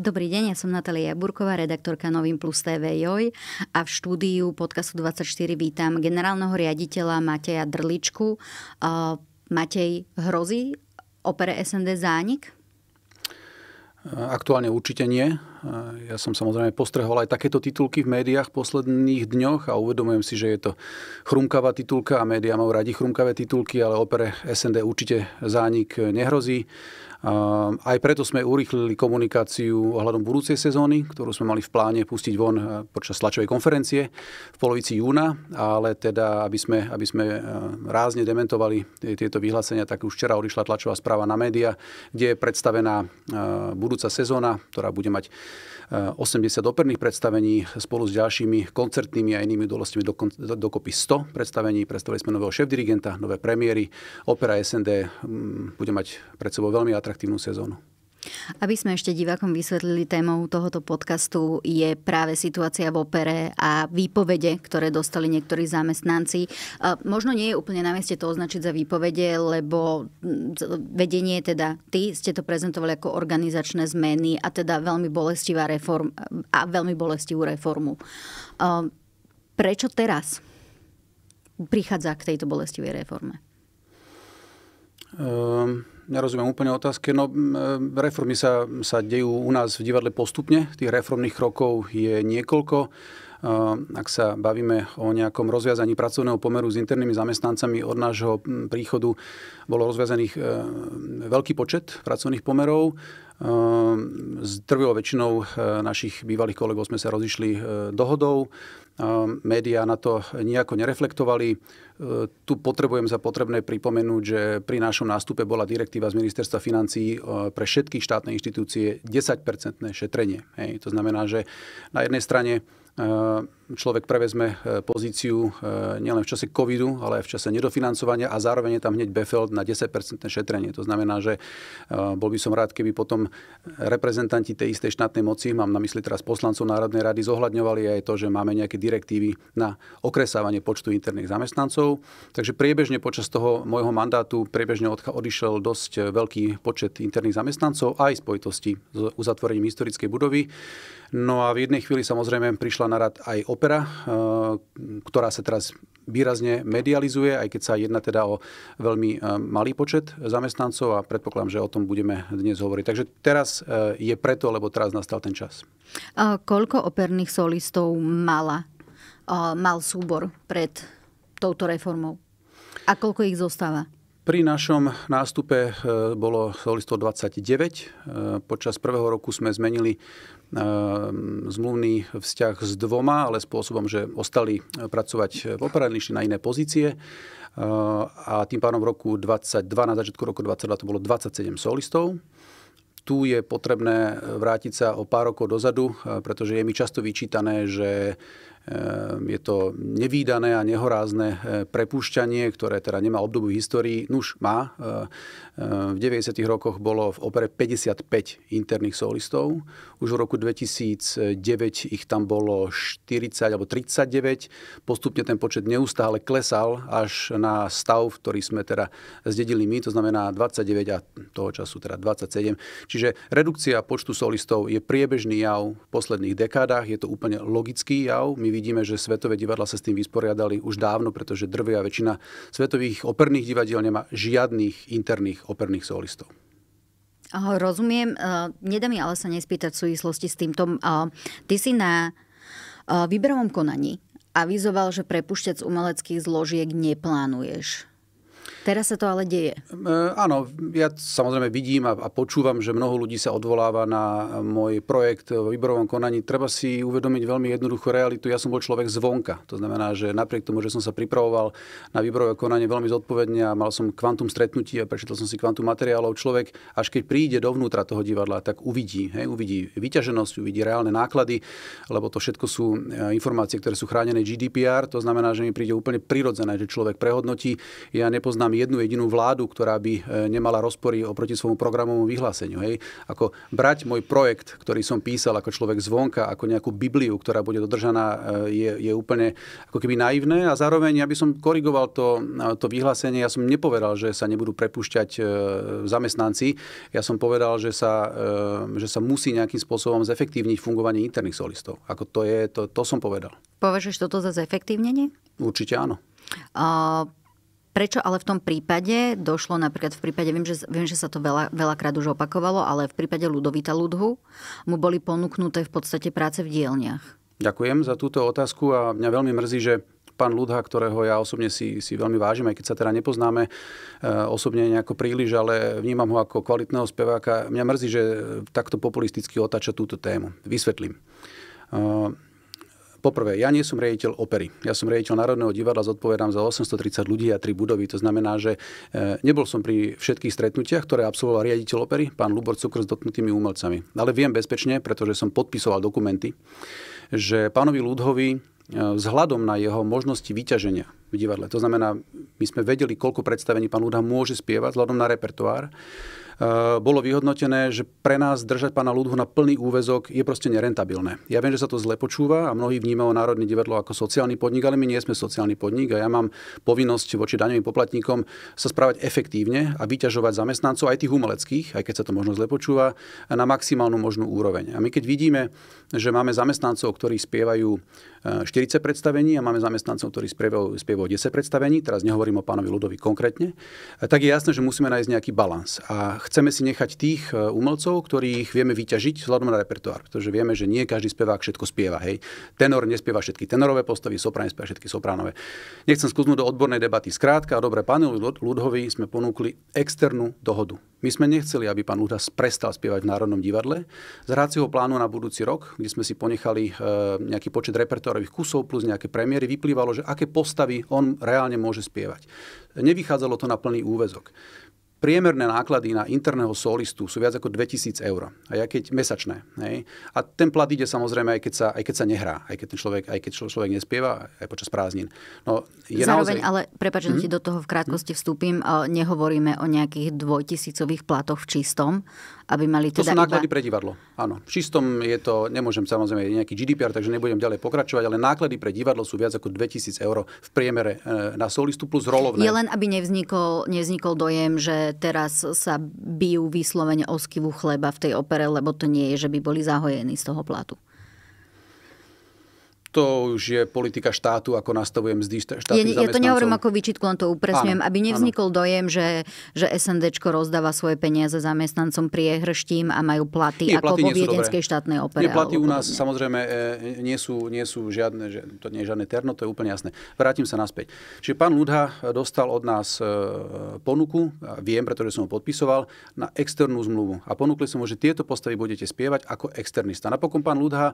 Dobrý deň, ja som Natália Jaburková, redaktorka Novým Plus TV Joj a v štúdiu podcastu 24 vítam generálneho riaditeľa Mateja Drličku. Uh, Matej, hrozí opere SND zánik? Uh, aktuálne určite nie. Uh, ja som samozrejme postrehol aj takéto titulky v médiách v posledných dňoch a uvedomujem si, že je to chrumkavá titulka a médiá majú radi chrumkavé titulky, ale opere SND určite zánik nehrozí. Ehm, aj preto sme urýchlili komunikáciu ohľadom budúcej sezóny, ktorú sme mali v pláne pustiť von eh, počas tlačovej konferencie v polovici júna, ale teda, aby sme, aby sme eh, rázne dementovali tieto vyhlásenia, tak už včera odišla tlačová správa na média, kde je predstavená eh, budúca sezóna, ktorá bude mať 80 operných predstavení spolu s ďalšími koncertnými a inými udalostiami dokopy 100 predstavení. Predstavili sme nového šéf-dirigenta, nové premiéry. Opera SND hm, bude mať pred sebou veľmi atraktivné atraktívnu sezónu. Aby sme ešte divákom vysvetlili, témou tohoto podcastu je práve situácia v opere a výpovede, ktoré dostali niektorí zamestnanci. E, možno nie je úplne na mieste to označiť za výpovede, lebo mm, vedenie, teda ty ste to prezentovali ako organizačné zmeny a teda veľmi bolestivá reform, a veľmi bolestivú reformu. E, prečo teraz prichádza k tejto bolestivej reforme? Um nerozumiem úplne otázke. No, e, reformy sa, sa dejú u nás v divadle postupne. Tých reformných krokov je niekoľko. Ehm, ak sa bavíme o nejakom rozviazaní pracovného pomeru s internými zamestnancami, od nášho príchodu bolo rozviazaných ehm, veľký počet pracovných pomerov. Ehm, s trvou väčšinou e, našich bývalých kolegov sme sa rozišli e, dohodou. Média na to nejako nereflektovali. E, tu potrebujem za potrebné pripomenúť, že pri našom nástupe bola direktíva z ministerstva financií pre všetky štátne inštitúcie 10-percentné šetrenie. Hej. To znamená, že na jednej strane Uh, človek prevezme e, pozíciu e, nielen v čase covidu, ale aj v čase nedofinancovania a zároveň je tam hneď Befeld na 10% šetrenie. To znamená, že e, bol by som rád, keby potom reprezentanti tej istej štátnej moci, mám na mysli teraz poslancov Národnej rady, zohľadňovali aj to, že máme nejaké direktívy na okresávanie počtu interných zamestnancov. Takže priebežne počas toho môjho mandátu priebežne odišiel dosť veľký počet interných zamestnancov aj v spojitosti s uzatvorením historickej budovy. No a v jednej chvíli samozrejme prišla na rad aj opera, eh, ktorá sa teraz výrazne medializuje, aj keď sa jedná teda o veľmi eh, malý počet zamestnancov a predpokladám, že o tom budeme dnes hovoriť. Takže teraz eh, je preto, lebo teraz nastal ten čas. A koľko operných solistov mala, mal súbor pred touto reformou? A koľko ich zostáva? Pri našom nástupe bolo solistov 29. Počas prvého roku sme zmenili Ehm, zmluvný vzťah s dvoma, ale spôsobom, že ostali e, pracovať e, v operách, na iné pozície ehm, a tým pánom v roku 2022, na začiatku roku 2022, to bolo 27 solistov. Tu je potrebné e, vrátiť sa o pár rokov dozadu, pretože je mi často vyčítané, že Ehm, je to nevýdané a nehorázne eh, prepúšťanie, ktoré teda nemá obdobu v histórii. Nuž má. Eh, eh, v 90. rokoch bolo v opere 55 interných solistov. Už v roku 2009 ich tam bolo 40 alebo 39. Postupne ten počet neustále klesal až na stav, ktorý sme teda zdedili my, to znamená 29 a toho času teda 27. Čiže redukcia počtu solistov je priebežný jav v posledných dekádach, je to úplne logický jav. My vidíme, že svetové divadla sa s tým vysporiadali už dávno, pretože drvia väčšina svetových operných divadiel nemá žiadnych interných operných solistov. Aho, rozumiem. E, nedá mi ale sa nespýtať v súvislosti s týmto. E, ty si na e, výberovom konaní avizoval, že prepušťať z umeleckých zložiek neplánuješ. Teraz sa to ale deje. E, áno, ja samozrejme vidím a, a počúvam, že mnoho ľudí sa odvoláva na môj projekt v výborovom konaní. Treba si uvedomiť veľmi jednoduchú realitu. Ja som bol človek zvonka. To znamená, že napriek tomu, že som sa pripravoval na výborové konanie veľmi zodpovedne a mal som kvantum stretnutí a prečítal som si kvantum materiálov, človek až keď príde dovnútra toho divadla, tak uvidí. Hej, uvidí vyťaženosť, uvidí reálne náklady, lebo to všetko sú e, informácie, ktoré sú chránené GDPR. To znamená, že mi príde úplne prirodzené, že človek prehodnotí. Ja nepoznám nepoznám jednu jedinú vládu, ktorá by e, nemala rozpory oproti svojmu programovému vyhláseniu. Hej. Ako brať môj projekt, ktorý som písal ako človek zvonka, ako nejakú bibliu, ktorá bude dodržaná, e, je, je úplne ako keby naivné. A zároveň, aby som korigoval to, e, to vyhlásenie, ja som nepovedal, že sa nebudú prepušťať zamestnanci. Ja som povedal, že sa, že sa musí nejakým spôsobom zefektívniť fungovanie interných solistov. Ako to, je, to, to som povedal. Považuješ toto za zefektívnenie? Určite áno. Uh, Prečo ale v tom prípade došlo napríklad v prípade, viem, že, viem, že sa to veľa, veľakrát už opakovalo, ale v prípade Ludovita Ludhu mu boli ponúknuté v podstate práce v dielniach. Ďakujem za túto otázku a mňa veľmi mrzí, že pán Ludha, ktorého ja osobne si, si veľmi vážim, aj keď sa teda nepoznáme e, osobne nejako príliš, ale vnímam ho ako kvalitného speváka. Mňa mrzí, že takto populisticky otáča túto tému. Vysvetlím. E, Poprvé, ja nie som riaditeľ opery. Ja som riaditeľ Národného divadla, zodpovedám za 830 ľudí a tri budovy. To znamená, že e, nebol som pri všetkých stretnutiach, ktoré absolvoval riaditeľ opery, pán Lubor Cukr s dotknutými umelcami. Ale viem bezpečne, pretože som podpisoval dokumenty, že pánovi Ludhovi e, vzhľadom na jeho možnosti vyťaženia v divadle. To znamená, my sme vedeli, koľko predstavení pán Ludha môže spievať vzhľadom na repertoár. Eh, bolo vyhodnotené, že pre nás držať pána Ludhu na plný úvezok je proste nerentabilné. Ja viem, že sa to zle počúva a mnohí vnímajú Národné divadlo ako sociálny podnik, ale my nie sme sociálny podnik a ja mám povinnosť voči daňovým poplatníkom sa správať efektívne a vyťažovať zamestnancov aj tých umeleckých, aj keď sa to možno zle počúva, na maximálnu možnú úroveň. A my keď vidíme, že máme zamestnancov, ktorí spievajú 40 eh, predstavení a máme zamestnancov, ktorí spievajú, 10 predstavení, teraz nehovorím o pánovi Ludovi konkrétne, eh, tak je jasné, že musíme nájsť nejaký balans. A chceme si nechať tých e, umelcov, ktorých vieme vyťažiť vzhľadom na repertoár, pretože vieme, že nie každý spevák všetko spieva. Hej. Tenor nespieva všetky tenorové postavy, soprán nespieva všetky sopránové. Nechcem skúznúť do odbornej debaty. Skrátka, dobre, pánu Ludhovi sme ponúkli externú dohodu. My sme nechceli, aby pán Ludas prestal spievať v Národnom divadle. Z hrácieho plánu na budúci rok, kde sme si ponechali e, nejaký počet repertoárových kusov plus nejaké premiéry, vyplývalo, že aké postavy on reálne môže spievať. Nevychádzalo to na plný úvezok priemerné náklady na interného solistu sú viac ako 2000 eur. A ja keď mesačné. Hej? A ten plat ide samozrejme, aj keď, sa, aj keď sa nehrá, aj keď ten človek, aj keď človek nespieva, aj počas prázdnin. No, je Zároveň, naozaj... ale prepáč, hmm? ti hm? do toho v krátkosti hm? vstúpim, eh, nehovoríme o nejakých dvojtisícových platoch v čistom, aby mali teda... To sú náklady iba... pre divadlo, áno. V čistom je to, nemôžem samozrejme nejaký GDPR, takže nebudem ďalej pokračovať, ale náklady pre divadlo sú viac ako 2000 eur v priemere e, na solistu plus rolovné. Je len, aby nevznikol, nevznikol dojem, že teraz sa bijú vyslovene oskyvu chleba v tej opere, lebo to nie je, že by boli zahojení z toho platu to už je politika štátu, ako nastavuje mzdy štátu ja, ja to nehovorím ako výčitku, len to upresňujem, áno, aby nevznikol áno. dojem, že, že SNDčko rozdáva svoje peniaze zamestnancom priehrštím a majú platy nie, ako vo viedenskej štátnej opere. Nie, platy u nás samozrejme e, nie sú, nie sú žiadne, že, to nie je žiadne terno, to je úplne jasné. Vrátim sa naspäť. Čiže pán Ludha e, dostal od nás e, ponuku, viem, pretože som ho podpisoval, na externú zmluvu. A ponúkli som mu, že tieto postavy budete spievať ako externista. Napokon pán Ludha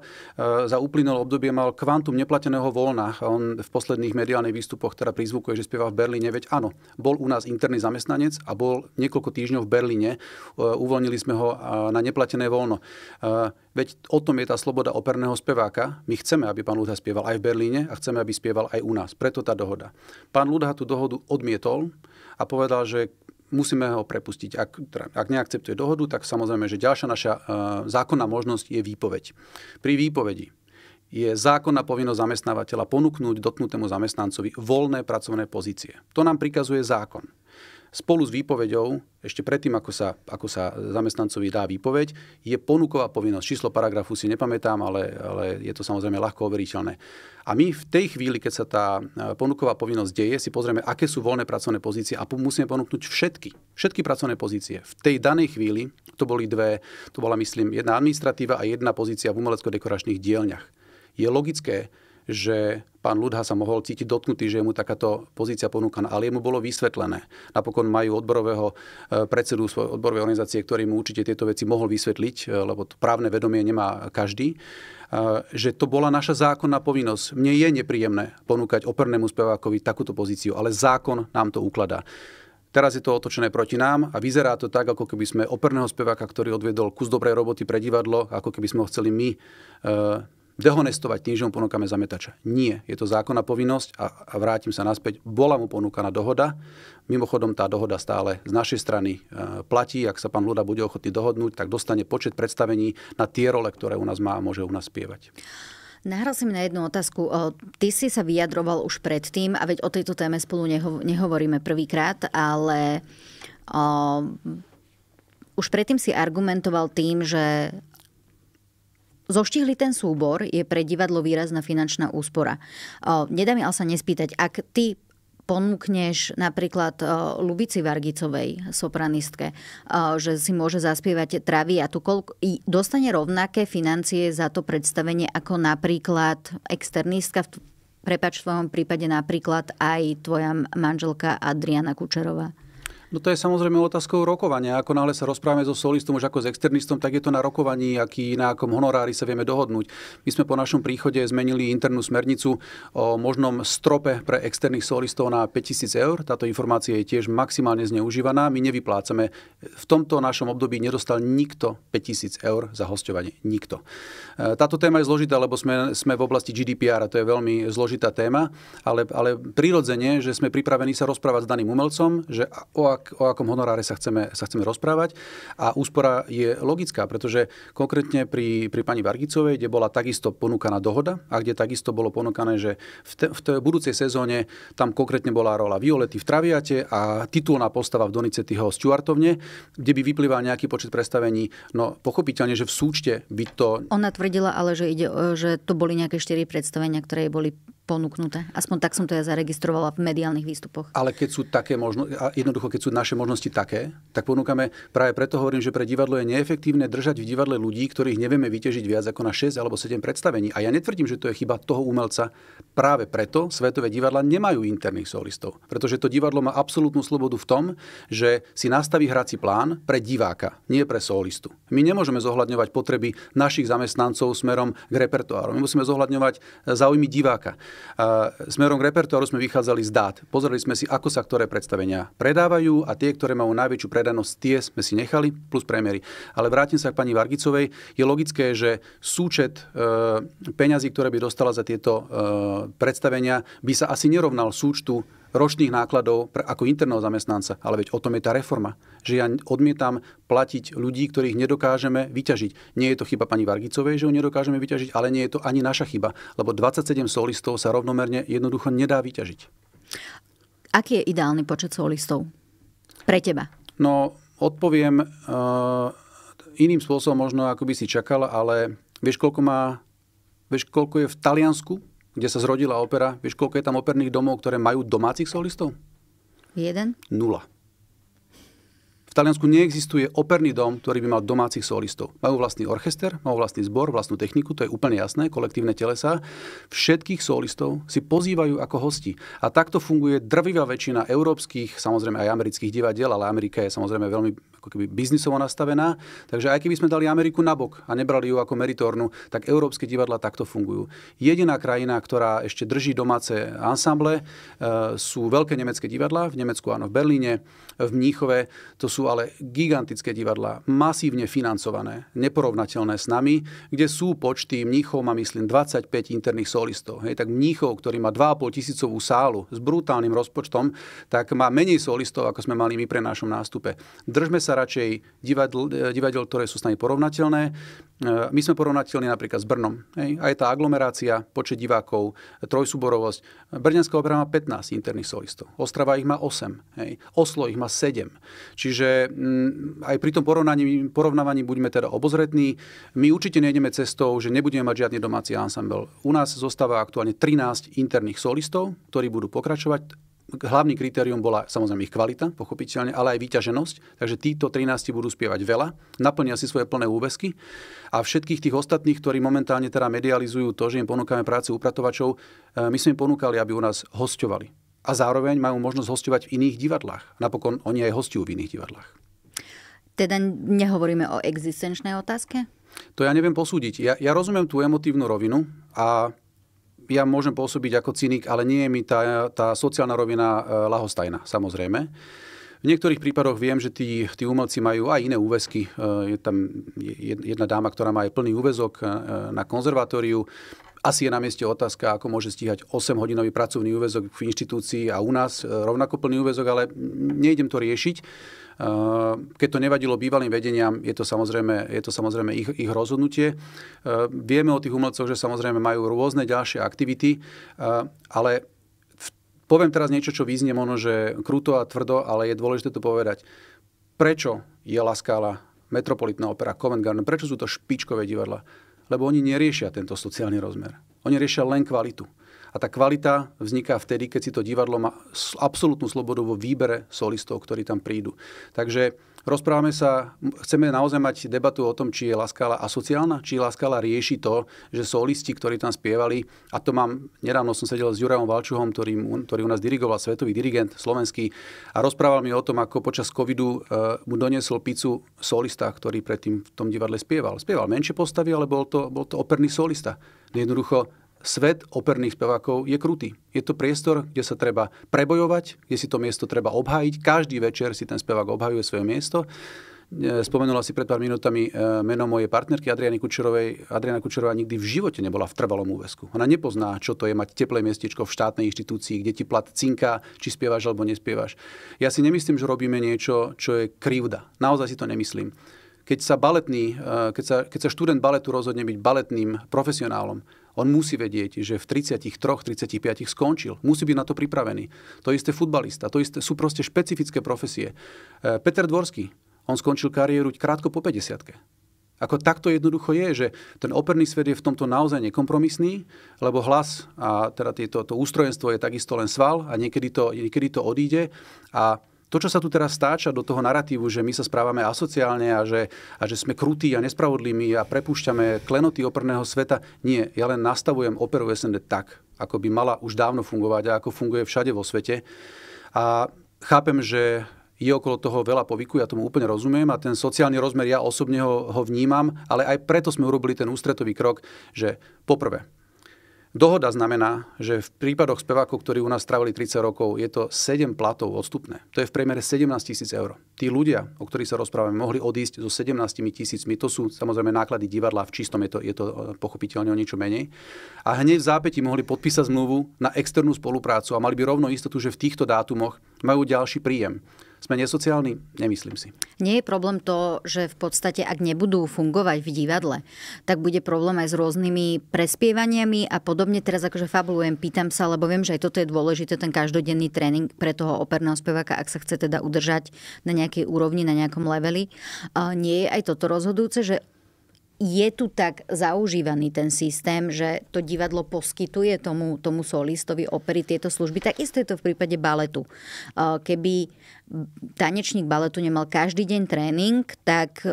za uplynulé obdobie mal kvantum neplateného voľna. On v posledných mediálnych výstupoch teda prizvukuje, že spieva v Berlíne. Veď áno, bol u nás interný zamestnanec a bol niekoľko týždňov v Berlíne. E, uvoľnili sme ho e, na neplatené voľno. E, veď o tom je tá sloboda operného speváka. My chceme, aby pán Ludha spieval aj v Berlíne a chceme, aby spieval aj u nás. Preto tá dohoda. Pán Ludha tú dohodu odmietol a povedal, že musíme ho prepustiť. Ak, teda, ak neakceptuje dohodu, tak samozrejme, že ďalšia naša zákonná možnosť je výpoveď. Pri výpovedi je zákonná povinnosť zamestnávateľa ponúknúť dotknutému zamestnancovi voľné pracovné pozície. To nám prikazuje zákon. Spolu s výpovedou, ešte predtým, ako sa, ako sa zamestnancovi dá výpoveď, je ponuková povinnosť. Číslo paragrafu si nepamätám, ale, ale je to samozrejme ľahko overiteľné. A my v tej chvíli, keď sa tá e, ponuková povinnosť deje, si pozrieme, aké sú voľné pracovné pozície a musíme ponúknuť všetky. Všetky pracovné pozície. V tej danej chvíli to boli dve, to bola myslím jedna administratíva a jedna pozícia v umelecko-dekoračných dielňach je logické, že pán Ludha sa mohol cítiť dotknutý, že mu takáto pozícia ponúkaná, ale jemu bolo vysvetlené. Napokon majú odborového e, predsedu svojej odborovej organizácie, ktorý mu určite tieto veci mohol vysvetliť, e, lebo to právne vedomie nemá každý, e, že to bola naša zákonná povinnosť. Mne je nepríjemné ponúkať opernému spevákovi takúto pozíciu, ale zákon nám to ukladá. Teraz je to otočené proti nám a vyzerá to tak, ako keby sme operného speváka, ktorý odvedol kus dobrej roboty pre divadlo, ako keby sme ho chceli my dehonestovať tým, že mu ponúkame zametača. Nie, je to zákonná povinnosť a, a vrátim sa naspäť. Bola mu ponúkaná dohoda. Mimochodom, tá dohoda stále z našej strany e, platí. Ak sa pán Luda bude ochotný dohodnúť, tak dostane počet predstavení na tie role, ktoré u nás má a môže u nás spievať. Nahral si mi na jednu otázku. Ty si sa vyjadroval už predtým, a veď o tejto téme spolu neho- nehovoríme prvýkrát, ale o, už predtým si argumentoval tým, že Zoštihli ten súbor je pre divadlo výrazná finančná úspora. Nedá mi ale sa nespýtať, ak ty ponúkneš napríklad Lubici Vargicovej, sopranistke, že si môže zaspievať travy a tu koľko, dostane rovnaké financie za to predstavenie ako napríklad externistka, v, prepač v tvojom prípade napríklad aj tvoja manželka Adriana Kučerová. No to je samozrejme otázkou rokovania. Ako náhle sa rozprávame so solistom už ako s externistom, tak je to na rokovaní, aký, na akom honorári sa vieme dohodnúť. My sme po našom príchode zmenili internú smernicu o možnom strope pre externých solistov na 5000 eur. Táto informácia je tiež maximálne zneužívaná. My nevyplácame. V tomto našom období nedostal nikto 5000 eur za hostovanie. Nikto. E, táto téma je zložitá, lebo sme, sme v oblasti GDPR a to je veľmi zložitá téma, ale, ale prirodzene, že sme pripravení sa rozprávať s daným umelcom, že o ak o akom honoráre sa chceme, sa chceme rozprávať. A úspora je logická, pretože konkrétne pri, pri pani Vargicovej, kde bola takisto ponúkaná dohoda a kde takisto bolo ponúkané, že v, te, v tej budúcej sezóne tam konkrétne bola rola Violety v Traviate a titulná postava v Donice Tyho Stuartovne, kde by vyplýval nejaký počet predstavení. No pochopiteľne, že v súčte by to... Ona tvrdila ale, že, ide, že to boli nejaké štyri predstavenia, ktoré boli ponúknuté. Aspoň tak som to ja zaregistrovala v mediálnych výstupoch. Ale keď sú také možno, jednoducho, keď sú naše možnosti také, tak ponúkame, práve preto hovorím, že pre divadlo je neefektívne držať v divadle ľudí, ktorých nevieme vyťažiť viac ako na 6 alebo 7 predstavení. A ja netvrdím, že to je chyba toho umelca. Práve preto svetové divadla nemajú interných solistov. Pretože to divadlo má absolútnu slobodu v tom, že si nastaví hrací plán pre diváka, nie pre solistu. My nemôžeme zohľadňovať potreby našich zamestnancov smerom k repertoáru. My musíme zohľadňovať eh, záujmy diváka. Eh, smerom k repertoáru sme vychádzali z dát. Pozreli sme si, ako sa ktoré predstavenia predávajú a tie, ktoré majú najväčšiu predanosť, tie sme si nechali, plus premiéry. Ale vrátim sa k pani Vargicovej. Je logické, že súčet eh, peňazí, ktoré by dostala za tieto eh, predstavenia, by sa asi nerovnal súčtu ročných nákladov pre, ako interného zamestnanca. Ale veď o tom je tá reforma. Že ja odmietam platiť ľudí, ktorých nedokážeme vyťažiť. Nie je to chyba pani Vargicovej, že ho nedokážeme vyťažiť, ale nie je to ani naša chyba. Lebo 27 solistov sa rovnomerne jednoducho nedá vyťažiť. Aký je ideálny počet solistov? Pre teba. No, odpoviem uh, iným spôsobom možno, ako by si čakal, ale vieš, koľko má Vieš, koľko je v Taliansku kde sa zrodila opera. Vieš, koľko je tam operných domov, ktoré majú domácich solistov? Jeden? Nula. Taliansku neexistuje operný dom, ktorý by mal domácich solistov. Majú vlastný orchester, majú vlastný zbor, vlastnú techniku, to je úplne jasné, kolektívne telesa. Všetkých solistov si pozývajú ako hosti. A takto funguje drvivá väčšina európskych, samozrejme aj amerických divadiel, ale Amerika je samozrejme veľmi ako keby biznisovo nastavená. Takže aj keby sme dali Ameriku nabok a nebrali ju ako meritornú, tak európske divadla takto fungujú. Jediná krajina, ktorá ešte drží domáce ansamble, eh, sú veľké nemecké divadla, v Nemecku áno, v Berlíne, v Mníchove. To sú ale gigantické divadlá, masívne financované, neporovnateľné s nami, kde sú počty mníchov, má myslím 25 interných solistov. Hej, tak mníchov, ktorý má 2,5 tisícovú sálu s brutálnym rozpočtom, tak má menej solistov, ako sme mali my pre našom nástupe. Držme sa radšej divadl, eh, divadel, ktoré sú s nami porovnateľné. Eh, my sme porovnateľní napríklad s Brnom. Hej, aj tá aglomerácia, počet divákov, trojsuborovosť. Brňanská opera má 15 interných solistov, Ostrava ich má 8, hej, Oslo ich má 7. Čiže Mm, aj pri tom porovnaní, porovnávaní buďme teda obozretní. My určite nejdeme cestou, že nebudeme mať žiadny domáci ansambel. U nás zostáva aktuálne 13 interných solistov, ktorí budú pokračovať hlavný kritérium bola samozrejme ich kvalita, pochopiteľne, ale aj výťaženosť. Takže títo 13 budú spievať veľa, naplnia si svoje plné úvesky a všetkých tých ostatných, ktorí momentálne teda medializujú to, že im ponúkame prácu upratovačov, e, my sme im ponúkali, aby u nás hostovali a zároveň majú možnosť hostovať v iných divadlách. Napokon oni aj hostujú v iných divadlách. Teda nehovoríme o existenčnej otázke? To ja neviem posúdiť. Ja, ja rozumiem tú emotívnu rovinu a ja môžem pôsobiť ako cynik, ale nie je mi tá, tá sociálna rovina eh, lahostajná, samozrejme. V niektorých prípadoch viem, že tí, tí umelci majú aj iné úvezky. E, je tam jedna dáma, ktorá má aj plný úväzok e, na konzervatóriu. Asi je na mieste otázka, ako môže stíhať 8-hodinový pracovný úvezok v inštitúcii a u nás e, rovnako plný úvezok, ale nejdem to riešiť. Keď to nevadilo bývalým vedeniam, je to samozrejme, je to samozrejme ich, ich rozhodnutie. Vieme o tých umelcoch, že samozrejme majú rôzne ďalšie aktivity, ale Poviem teraz niečo, čo význie ono, že kruto a tvrdo, ale je dôležité to povedať. Prečo je La Scala, Metropolitná opera, Covent Garden, prečo sú to špičkové divadla? Lebo oni neriešia tento sociálny rozmer. Oni riešia len kvalitu. A tá kvalita vzniká vtedy, keď si to divadlo má absolútnu slobodu vo výbere solistov, ktorí tam prídu. Takže Rozprávame sa, chceme naozaj mať debatu o tom, či je Laskala asociálna, či Laskala rieši to, že solisti, ktorí tam spievali, a to mám, nedávno som sedel s Jurajom Valčuhom, ktorý, ktorý u nás dirigoval, svetový dirigent slovenský, a rozprával mi o tom, ako počas covidu e, mu doniesol pizzu solista, ktorý predtým v tom divadle spieval. Spieval menšie postavy, ale bol to, bol to operný solista. Jednoducho svet operných spevákov je krutý. Je to priestor, kde sa treba prebojovať, kde si to miesto treba obhájiť. Každý večer si ten spevák obhajuje svoje miesto. E, spomenula si pred pár minútami e, meno mojej partnerky Adriany Kučerovej. Adriana Kučerová nikdy v živote nebola v trvalom úvesku. Ona nepozná, čo to je mať teplé miestečko v štátnej inštitúcii, kde ti plat cinka, či spievaš alebo nespievaš. Ja si nemyslím, že robíme niečo, čo je krivda. Naozaj si to nemyslím keď sa, baletný, e, keď sa, keď sa študent baletu rozhodne byť baletným profesionálom on musí vedieť, že v 33-35 skončil. Musí byť na to pripravený. To isté futbalista, to isté, sú proste špecifické profesie. E, Peter Dvorský, on skončil kariéru krátko po 50 ako takto jednoducho je, že ten operný svet je v tomto naozaj nekompromisný, lebo hlas a teda tieto, to ústrojenstvo je takisto len sval a niekedy to, niekedy to odíde a to, čo sa tu teraz stáča do toho narratívu, že my sa správame asociálne a že, a že sme krutí a nespravodliví a prepúšťame klenoty operného sveta, nie, ja len nastavujem operu SND tak, ako by mala už dávno fungovať a ako funguje všade vo svete. A chápem, že je okolo toho veľa povyku, ja tomu úplne rozumiem a ten sociálny rozmer ja osobne ho, ho vnímam, ale aj preto sme urobili ten ústretový krok, že poprvé, Dohoda znamená, že v prípadoch spevákov, ktorí u nás trávili 30 rokov, je to 7 platov odstupné. To je v priemere 17 tisíc eur. Tí ľudia, o ktorých sa rozprávame, mohli odísť so 17 tisícmi. To sú samozrejme náklady divadla, v čistom je to, je to e, pochopiteľne o niečo menej. A hneď v zápäti mohli podpísať zmluvu na externú spoluprácu a mali by rovno istotu, že v týchto dátumoch majú ďalší príjem. Sme nesociálni? Nemyslím si. Nie je problém to, že v podstate, ak nebudú fungovať v divadle, tak bude problém aj s rôznymi prespievaniami a podobne. Teraz akože fabulujem, pýtam sa, lebo viem, že aj toto je dôležité, ten každodenný tréning pre toho operného speváka, ak sa chce teda udržať na nejakej úrovni, na nejakom leveli. Nie je aj toto rozhodujúce, že je tu tak zaužívaný ten systém, že to divadlo poskytuje tomu, tomu solistovi opery tieto služby. Tak isto je to v prípade baletu. Uh, keby tanečník baletu nemal každý deň tréning, tak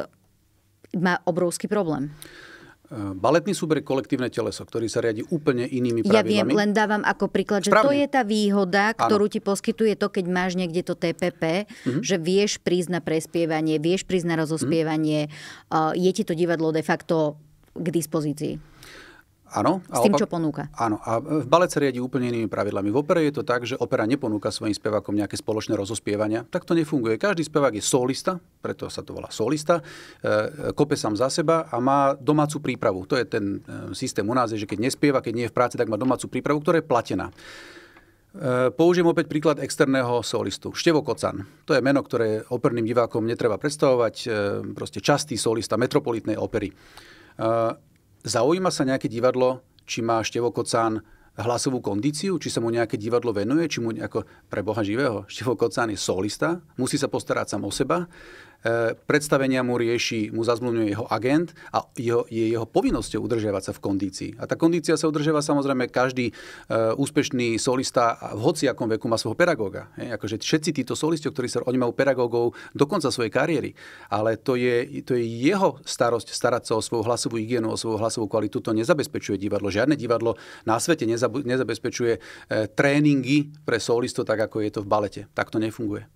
má obrovský problém. Eh, baletný súber je kolektívne teleso, ktorý sa riadi úplne inými pravidlami. Ja viem, len dávam ako príklad, že Správne. to je tá výhoda, ktorú ano. ti poskytuje to, keď máš niekde to TPP, mm-hmm. že vieš prísť na prespievanie, vieš prísť na mhm. rozospievanie, mm-hmm. je ti to divadlo de facto k dispozícii. Áno. S tým, opak- čo ponúka. Áno. A e, v balet sa riadi úplne inými pravidlami. V opere je to tak, že opera neponúka svojim spevákom nejaké spoločné rozospievania. Tak to nefunguje. Každý spevák je solista, preto sa to volá solista, e, e kope sám za seba a má domácu prípravu. To je ten e, systém u nás, že keď nespieva, keď nie je v práci, tak má domácu prípravu, ktorá je platená. Použijem opäť príklad externého solistu. Števo Kocan. To je meno, ktoré operným divákom netreba predstavovať. Proste častý solista metropolitnej opery Zaujíma sa nejaké divadlo, či má Števo Kocán hlasovú kondíciu, či sa mu nejaké divadlo venuje, či mu ako pre Boha živého. Števo Kocán je solista, musí sa postarať sám o seba, E, predstavenia mu rieši, mu zazmluňuje jeho agent a jeho, je jeho povinnosťou udržiavať sa v kondícii. A tá kondícia sa udržiava samozrejme každý e, úspešný solista v hociakom veku má svojho pedagóga. E, akože všetci títo solisti, ktorí sa oni majú pedagógov do konca svojej kariéry. Ale to je, to je jeho starosť starať sa o svoju hlasovú hygienu, o svoju hlasovú kvalitu. To nezabezpečuje divadlo. Žiadne divadlo na svete nezabezpečuje e, tréningy pre solistov tak, ako je to v balete. Tak to nefunguje.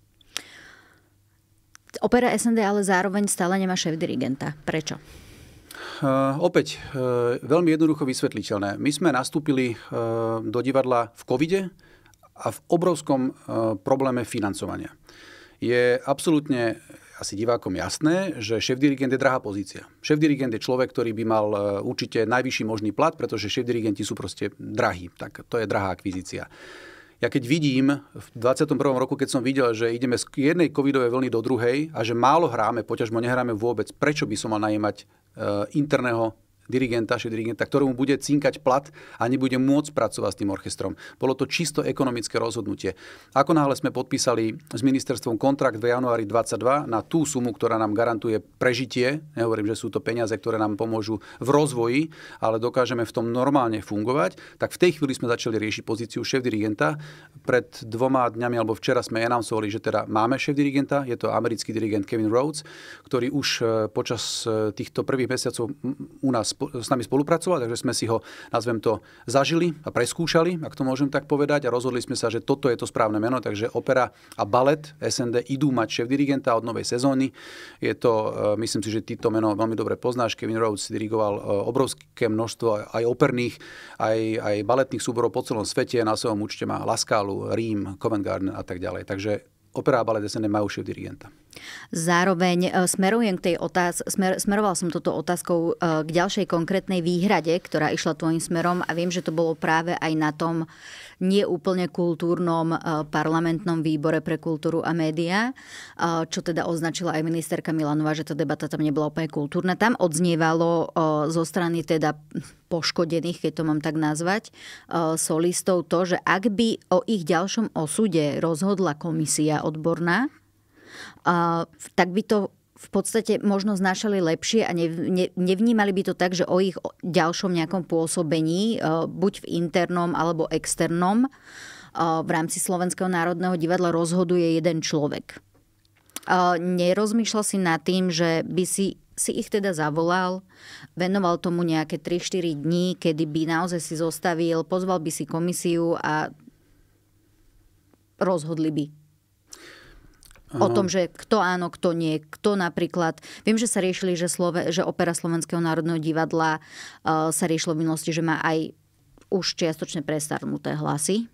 Opera SND ale zároveň stále nemá šéf dirigenta. Prečo? Uh, opäť, uh, veľmi jednoducho vysvetliteľné. My sme nastúpili uh, do divadla v covide a v obrovskom probléme financovania. Je absolútne asi divákom jasné, že šéf-dirigent je drahá pozícia. Šéf-dirigent je človek, ktorý by mal určite najvyšší možný plat, pretože šéf-dirigenti sú proste drahí. Tak to je drahá akvizícia ja keď vidím v 21. roku, keď som videl, že ideme z jednej covidovej vlny do druhej a že málo hráme, poťažmo nehráme vôbec, prečo by som mal najímať eh, interného dirigenta, šéf dirigenta, ktorému bude cinkať plat a nebude môcť pracovať s tým orchestrom. Bolo to čisto ekonomické rozhodnutie. Ako náhle sme podpísali s ministerstvom kontrakt v januári 22 na tú sumu, ktorá nám garantuje prežitie, nehovorím, že sú to peniaze, ktoré nám pomôžu v rozvoji, ale dokážeme v tom normálne fungovať, tak v tej chvíli sme začali riešiť pozíciu šéf dirigenta. Pred dvoma dňami alebo včera sme enamsovali, že teda máme šéf dirigenta, je to americký dirigent Kevin Rhodes, ktorý už eh, počas eh, týchto prvých mesiacov u nás s nami spolupracoval, takže sme si ho, nazvem to, zažili a preskúšali, ak to môžem tak povedať, a rozhodli sme sa, že toto je to správne meno, takže opera a balet SND idú mať šéf dirigenta od novej sezóny. Je to, e, myslím si, že ty to meno veľmi dobre poznáš, Kevin Rhodes dirigoval e, obrovské množstvo aj operných, aj, aj baletných súborov po celom svete, na svojom účte má Laskálu, Rím, Covent Garden a tak ďalej. Takže opera a balet SNM dirigenta. Zároveň e, smerujem k tej otáz- smer- smeroval som toto otázkou e, k ďalšej konkrétnej výhrade, ktorá išla tvojim smerom a viem, že to bolo práve aj na tom neúplne kultúrnom e, parlamentnom výbore pre kultúru a médiá, čo teda označila aj ministerka Milanová, že tá debata tam nebola úplne kultúrna. Tam odznievalo zo strany teda poškodených, keď to mám tak nazvať, e, solistov to, že ak by o ich ďalšom osude rozhodla komisia odborná, e, tak by to v podstate možno znašali lepšie a nevnímali by to tak, že o ich ďalšom nejakom pôsobení, e, buď v internom alebo externom, v rámci Slovenského národného divadla rozhoduje jeden človek nerozmýšľal si nad tým, že by si si ich teda zavolal, venoval tomu nejaké 3-4 dní, kedy by naozaj si zostavil, pozval by si komisiu a rozhodli by. Ano. O tom, že kto áno, kto nie, kto napríklad... Viem, že sa riešili, že, Slove, že opera Slovenského národného divadla uh, sa riešilo v minulosti, že má aj už čiastočne prestarnuté hlasy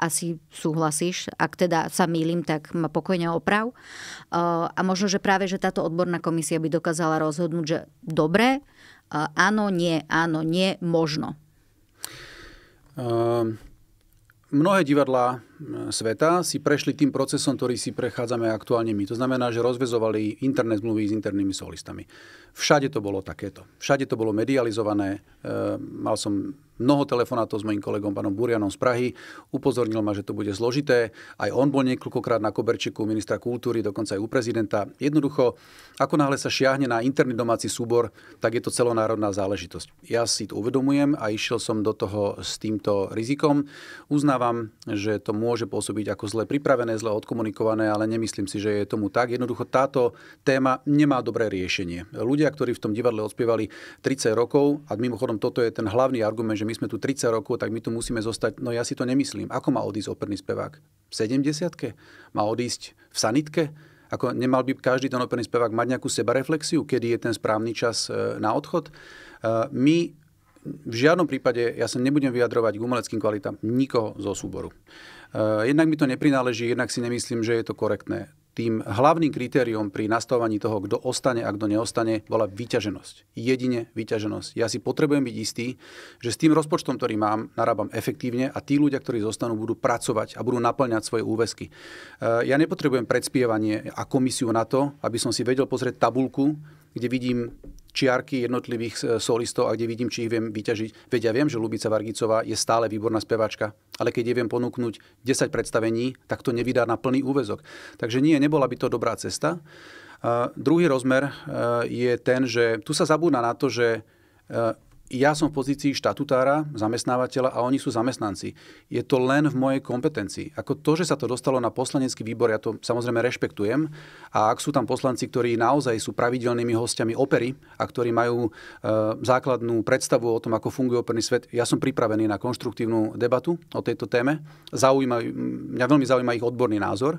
asi súhlasíš. Ak teda sa mýlim, tak ma pokojne oprav. Uh, a možno, že práve, že táto odborná komisia by dokázala rozhodnúť, že dobre, uh, áno, nie, áno, nie, možno. Uh, mnohé divadlá sveta si prešli tým procesom, ktorý si prechádzame aktuálne my. To znamená, že rozvezovali interné zmluvy s internými solistami. Všade to bolo takéto. Všade to bolo medializované. E, mal som mnoho telefonátov s mojim kolegom pánom Burianom z Prahy. Upozornil ma, že to bude zložité. Aj on bol niekoľkokrát na koberčiku ministra kultúry, dokonca aj u prezidenta. Jednoducho, ako náhle sa šiahne na interný domáci súbor, tak je to celonárodná záležitosť. Ja si to uvedomujem a išiel som do toho s týmto rizikom. Uznávam, že to môže môže pôsobiť ako zle pripravené, zle odkomunikované, ale nemyslím si, že je tomu tak. Jednoducho táto téma nemá dobré riešenie. Ľudia, ktorí v tom divadle odspievali 30 rokov, a mimochodom toto je ten hlavný argument, že my sme tu 30 rokov, tak my tu musíme zostať, no ja si to nemyslím. Ako má odísť operný spevák? V 70 Má odísť v sanitke? Ako nemal by každý ten operný spevák mať nejakú sebareflexiu, kedy je ten správny čas e, na odchod? E, my v žiadnom prípade, ja sa nebudem vyjadrovať k umeleckým kvalitám nikoho zo súboru. Eh, jednak mi to neprináleží, jednak si nemyslím, že je to korektné. Tým hlavným kritériom pri nastavovaní toho, kto ostane a kto neostane, bola vyťaženosť. Jedine vyťaženosť. Ja si potrebujem byť istý, že s tým rozpočtom, ktorý mám, narábam efektívne a tí ľudia, ktorí zostanú, budú pracovať a budú naplňať svoje úvesky. Eh, ja nepotrebujem predspievanie a komisiu na to, aby som si vedel pozrieť tabulku, kde vidím čiarky jednotlivých e, solistov a kde vidím, či ich viem vyťažiť. Veď ja viem, že Lubica Vargicová je stále výborná speváčka, ale keď jej viem ponúknuť 10 predstavení, tak to nevydá na plný úvezok. Takže nie, nebola by to dobrá cesta. Uh, druhý rozmer uh, je ten, že tu sa zabúda na to, že uh, ja som v pozícii štatutára, zamestnávateľa a oni sú zamestnanci. Je to len v mojej kompetencii. Ako to, že sa to dostalo na poslanecký výbor, ja to samozrejme rešpektujem. A ak sú tam poslanci, ktorí naozaj sú pravidelnými hostiami opery a ktorí majú e, základnú predstavu o tom, ako funguje operný svet, ja som pripravený na konštruktívnu debatu o tejto téme. Zaujíma, mňa veľmi zaujíma ich odborný názor.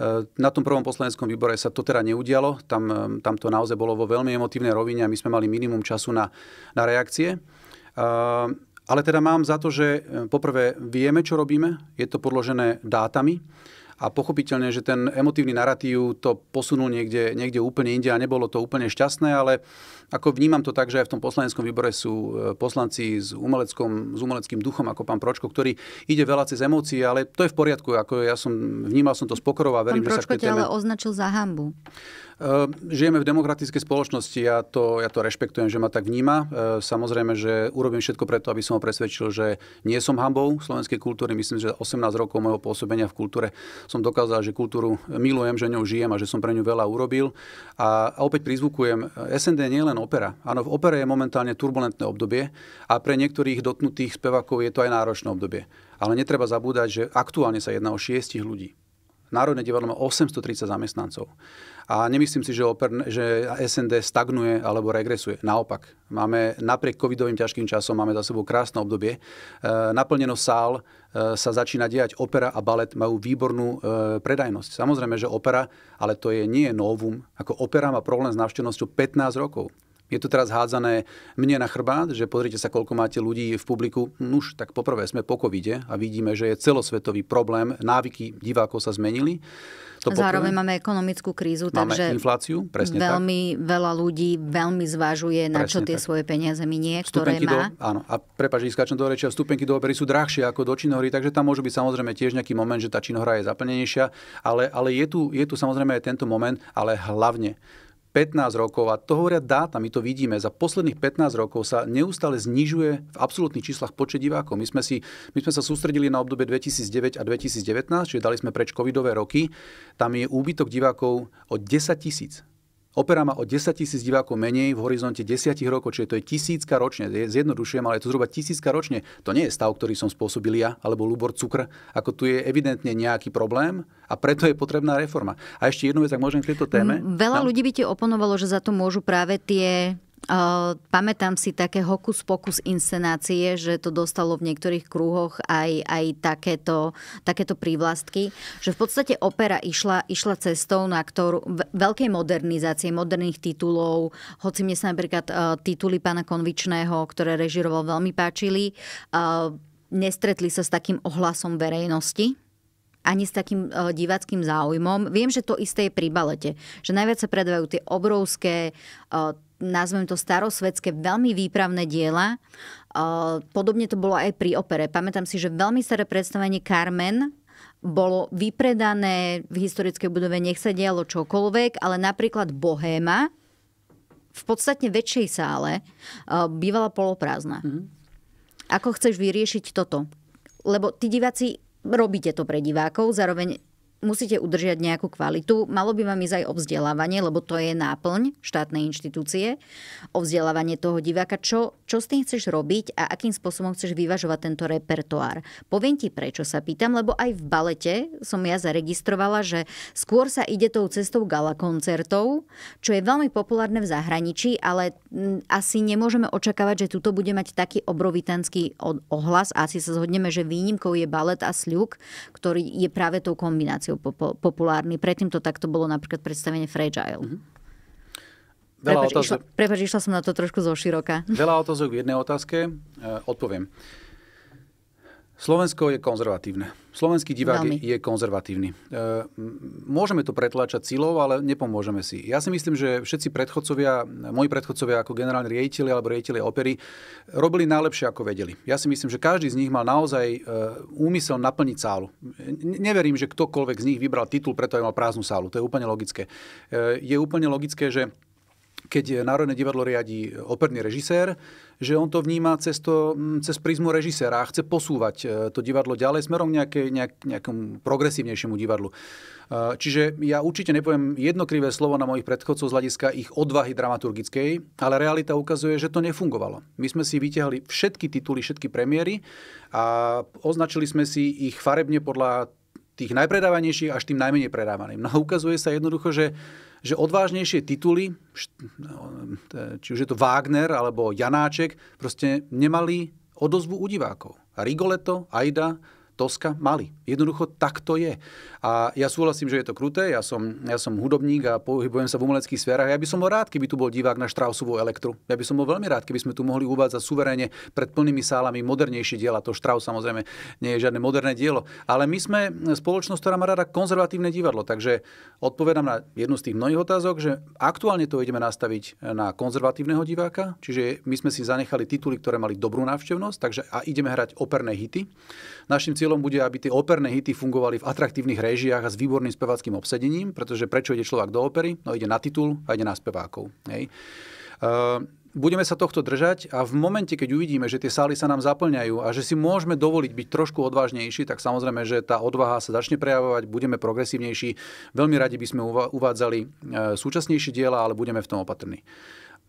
E, na tom prvom poslaneckom výbore sa to teda neudialo, tam, e, tam to naozaj bolo vo veľmi emotívnej rovine a my sme mali minimum času na, na reakcie. E, ale teda mám za to, že poprvé vieme, čo robíme, je to podložené dátami a pochopiteľne, že ten emotívny narratív to posunul niekde, niekde úplne inde a nebolo to úplne šťastné, ale ako vnímam to tak, že aj v tom poslaneckom výbore sú e, poslanci s, umeleckom, s umeleckým duchom, ako pán Pročko, ktorý ide veľa cez emócie, ale to je v poriadku. Ako ja som, vnímal som to s pokorou a verím, pán že Pročko sa ale označil za hambu. E, žijeme v demokratickej spoločnosti, ja to, ja to rešpektujem, že ma tak vníma. E, samozrejme, že urobím všetko preto, aby som ho presvedčil, že nie som hambou slovenskej kultúry. Myslím, že 18 rokov môjho pôsobenia v kultúre som dokázal, že kultúru milujem, že ňou žijem a že som pre ňu veľa urobil. A, a opäť prizvukujem, SND nie len opera. Áno, v opere je momentálne turbulentné obdobie a pre niektorých dotknutých spevakov je to aj náročné obdobie. Ale netreba zabúdať, že aktuálne sa jedná o šiestich ľudí. Národné divadlo má 830 zamestnancov. A nemyslím si, že, oper, že SND stagnuje alebo regresuje. Naopak, máme napriek covidovým ťažkým časom, máme za sebou krásne obdobie. E, naplneno sál e, sa začína diať. Opera a balet majú výbornú e, predajnosť. Samozrejme, že opera, ale to je nie novum. Ako opera má problém s návštevnosťou 15 rokov. Je to teraz hádzané mne na chrbát, že pozrite sa, koľko máte ľudí v publiku. Nuž, tak poprvé sme po covide a vidíme, že je celosvetový problém. Návyky divákov sa zmenili. To Zároveň poprvé. máme ekonomickú krízu, máme takže infláciu, presne veľmi tak. veľa ľudí veľmi zvažuje, presne na čo tie tak. svoje peniaze minie, ktoré má. Do, áno, a prepáč, skáčem do rečia, vstupenky do opery sú drahšie ako do činohry, takže tam môže byť samozrejme tiež nejaký moment, že tá činohra je zaplnenejšia, ale, ale je, tu, je tu samozrejme aj tento moment, ale hlavne 15 rokov, a to hovoria dáta, my to vidíme, za posledných 15 rokov sa neustále znižuje v absolútnych číslach počet divákov. My sme, si, my sme sa sústredili na obdobie 2009 a 2019, čiže dali sme preč covidové roky. Tam je úbytok divákov o 10 tisíc. Opera má o 10 tisíc divákov menej v horizonte 10 rokov, čiže to je tisícka ročne. Zjednodušujem, ale je to zhruba tisícka ročne. To nie je stav, ktorý som spôsobil ja alebo Lubor Cukr. Ako tu je evidentne nejaký problém a preto je potrebná reforma. A ešte jednu vec, ak môžem k tejto téme. Veľa no. ľudí by ti oponovalo, že za to môžu práve tie Uh, pamätám si také hokus pokus inscenácie, že to dostalo v niektorých krúhoch aj, aj takéto, takéto prívlastky, že v podstate opera išla, išla cestou na ktorú veľkej modernizácie, moderných titulov, hoci mne sa napríklad uh, tituly pána Konvičného, ktoré režiroval, veľmi páčili, uh, nestretli sa s takým ohlasom verejnosti, ani s takým uh, diváckým záujmom. Viem, že to isté je pri balete. Že najviac sa predávajú tie obrovské uh, nazvem to starosvedské, veľmi výpravné diela. E, podobne to bolo aj pri opere. Pamätám si, že veľmi staré predstavenie Carmen bolo vypredané v historickej budove, nech sa dialo čokoľvek, ale napríklad Bohéma v podstatne väčšej sále e, bývala poloprázdna. Mm. Ako chceš vyriešiť toto? Lebo tí diváci robíte to pre divákov, zároveň musíte udržiať nejakú kvalitu. Malo by vám ísť aj o vzdelávanie, lebo to je náplň štátnej inštitúcie, o vzdelávanie toho diváka, čo, čo s tým chceš robiť a akým spôsobom chceš vyvažovať tento repertoár. Poviem ti, prečo sa pýtam, lebo aj v balete som ja zaregistrovala, že skôr sa ide tou cestou gala koncertov, čo je veľmi populárne v zahraničí, ale mm, asi nemôžeme očakávať, že tuto bude mať taký obrovitanský ohlas a asi sa zhodneme, že výnimkou je balet a sľuk, ktorý je práve tou kombináciou reláciou populárny. Predtým to takto bolo napríklad predstavenie Fragile. Mm-hmm. Prepač, otázok... išla, prepač, išla som na to trošku zo široka. Veľa otázok v jednej otázke. E, odpoviem. Slovensko je konzervatívne. Slovenský divák Veľmi. je konzervatívny. E, môžeme to pretláčať silou, ale nepomôžeme si. Ja si myslím, že všetci predchodcovia, moji predchodcovia ako generálni riaditeľi alebo riaditeľi opery, robili najlepšie, ako vedeli. Ja si myslím, že každý z nich mal naozaj e, úmysel naplniť sálu. Neverím, že ktokoľvek z nich vybral titul, preto aj mal prázdnu sálu. To je úplne logické. E, je úplne logické, že keď Národné divadlo riadi operný režisér, že on to vníma cez, to, mm, cez prízmu režiséra a chce posúvať e, to divadlo ďalej smerom nejaké, nejak, nejakom progresívnejšiemu divadlu. E, čiže ja určite nepoviem jednokrivé slovo na mojich predchodcov z hľadiska ich odvahy dramaturgickej, ale realita ukazuje, že to nefungovalo. My sme si vyťahli všetky tituly, všetky premiéry a označili sme si ich farebne podľa tých najpredávanejších až tým najmenej predávaným. No ukazuje sa jednoducho, že že odvážnejšie tituly, no, e, či už je to Wagner alebo Janáček, proste nemali odozvu u divákov. Rigoletto, Aida, Toska mali. Jednoducho tak to je. A ja súhlasím, že je to kruté, ja som, ja som hudobník a pohybujem sa v umeleckých sférach. Ja by som bol rád, keby tu bol divák na Štrausovú elektru. Ja by som bol veľmi rád, keby sme tu mohli uvádzať suverene pred plnými sálami modernejšie diela. To Štraus samozrejme nie je žiadne moderné dielo. Ale my sme spoločnosť, ktorá má rada konzervatívne divadlo. Takže odpovedám na jednu z tých mnohých otázok, že aktuálne to ideme nastaviť na konzervatívneho diváka, čiže my sme si zanechali tituly, ktoré mali dobrú návštevnosť, takže a ideme hrať operné hity. Našim cieľom bude, aby tie operné hity fungovali v atraktívnych režiách a s výborným speváckým obsedením, pretože prečo ide človek do opery? No ide na titul a ide na spevákov. Hej. Uh, budeme sa tohto držať a v momente, keď uvidíme, že tie sály sa nám zaplňajú a že si môžeme dovoliť byť trošku odvážnejší, tak samozrejme, že tá odvaha sa začne prejavovať, budeme progresívnejší. Veľmi radi by sme uvádzali eh, súčasnejšie diela, ale budeme v tom opatrní.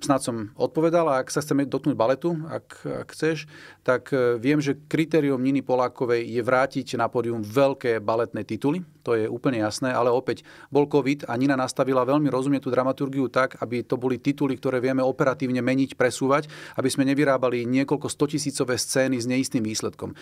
Snad som odpovedal a ak sa chceme dotknúť baletu, ak, ak chceš, tak e, viem, že kritérium Niny Polákovej je vrátiť na pódium veľké baletné tituly, to je úplne jasné, ale opäť bol COVID a Nina nastavila veľmi rozumne tú dramaturgiu tak, aby to boli tituly, ktoré vieme operatívne meniť, presúvať, aby sme nevyrábali niekoľko stotisícové scény s neistým výsledkom. E,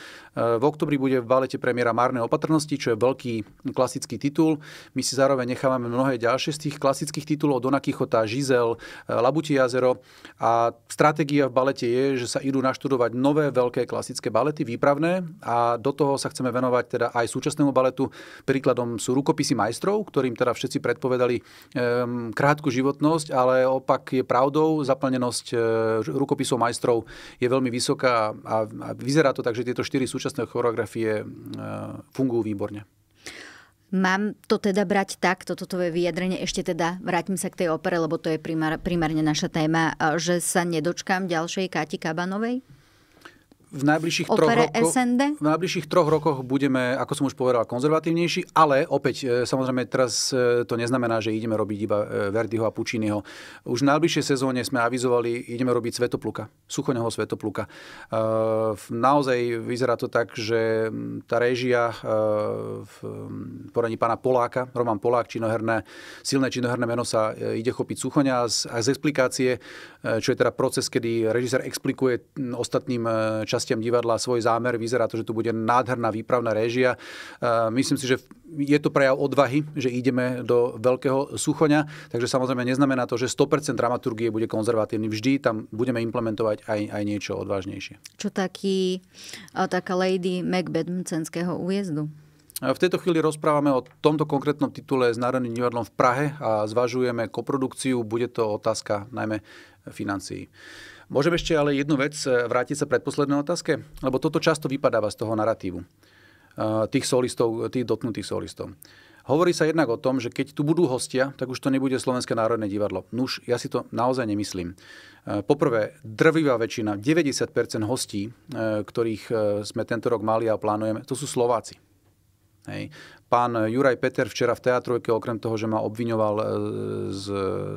v oktobri bude v balete premiéra márne opatrnosti, čo je veľký klasický titul. My si zároveň nechávame mnohé ďalšie z tých klasických titulov Dona Žizel, e, Labutia jazero. A stratégia v balete je, že sa idú naštudovať nové veľké klasické balety, výpravné a do toho sa chceme venovať teda aj súčasnému baletu. Príkladom sú rukopisy majstrov, ktorým teda všetci predpovedali um, krátku životnosť, ale opak je pravdou, zaplnenosť e, rukopisov majstrov je veľmi vysoká a, a vyzerá to tak, že tieto štyri súčasné choreografie e, fungujú výborne. Mám to teda brať tak, toto tvoje vyjadrenie, ešte teda vrátim sa k tej opere, lebo to je primár, primárne naša téma, že sa nedočkám ďalšej Káti Kabanovej? v najbližších, troch roko, SND? v najbližších troch rokoch budeme, ako som už povedal, konzervatívnejší, ale opäť, e, samozrejme, teraz e, to neznamená, že ideme robiť iba e, Verdiho a Pucciniho. Už v najbližšej sezóne sme avizovali, ideme robiť Svetopluka, Suchoňoho Svetopluka. Naozaj vyzerá to tak, že tá režia v poradí pána Poláka, Roman Polák, činoherné, silné činoherné meno sa ide chopiť Suchoňa a z, a z explikácie, čo je teda proces, kedy režisér explikuje ostatným čas súčasťam divadla svoj zámer. Vyzerá to, že tu bude nádherná výpravná réžia. E, myslím si, že je to prejav odvahy, že ideme do veľkého suchoňa, takže samozrejme neznamená to, že 100% dramaturgie bude konzervatívny. Vždy tam budeme implementovať aj, aj niečo odvážnejšie. Čo taký, taká Lady Macbeth mcenského újezdu? V tejto chvíli rozprávame o tomto konkrétnom titule s Národným divadlom v Prahe a zvažujeme koprodukciu. Bude to otázka najmä financií. Môžem ešte ale jednu vec eh, vrátiť sa poslednej otázke, lebo toto často vypadáva z toho narratívu eh, tých solistov, tých dotknutých solistov. Hovorí sa jednak o tom, že keď tu budú hostia, tak už to nebude Slovenské národné divadlo. Nuž, ja si to naozaj nemyslím. Eh, poprvé, drvivá väčšina, 90% hostí, ktorých sme tento rok mali a plánujeme, to sú Slováci. Hej. Pán Juraj Peter včera v teatrojke, okrem toho, že ma obviňoval e, z,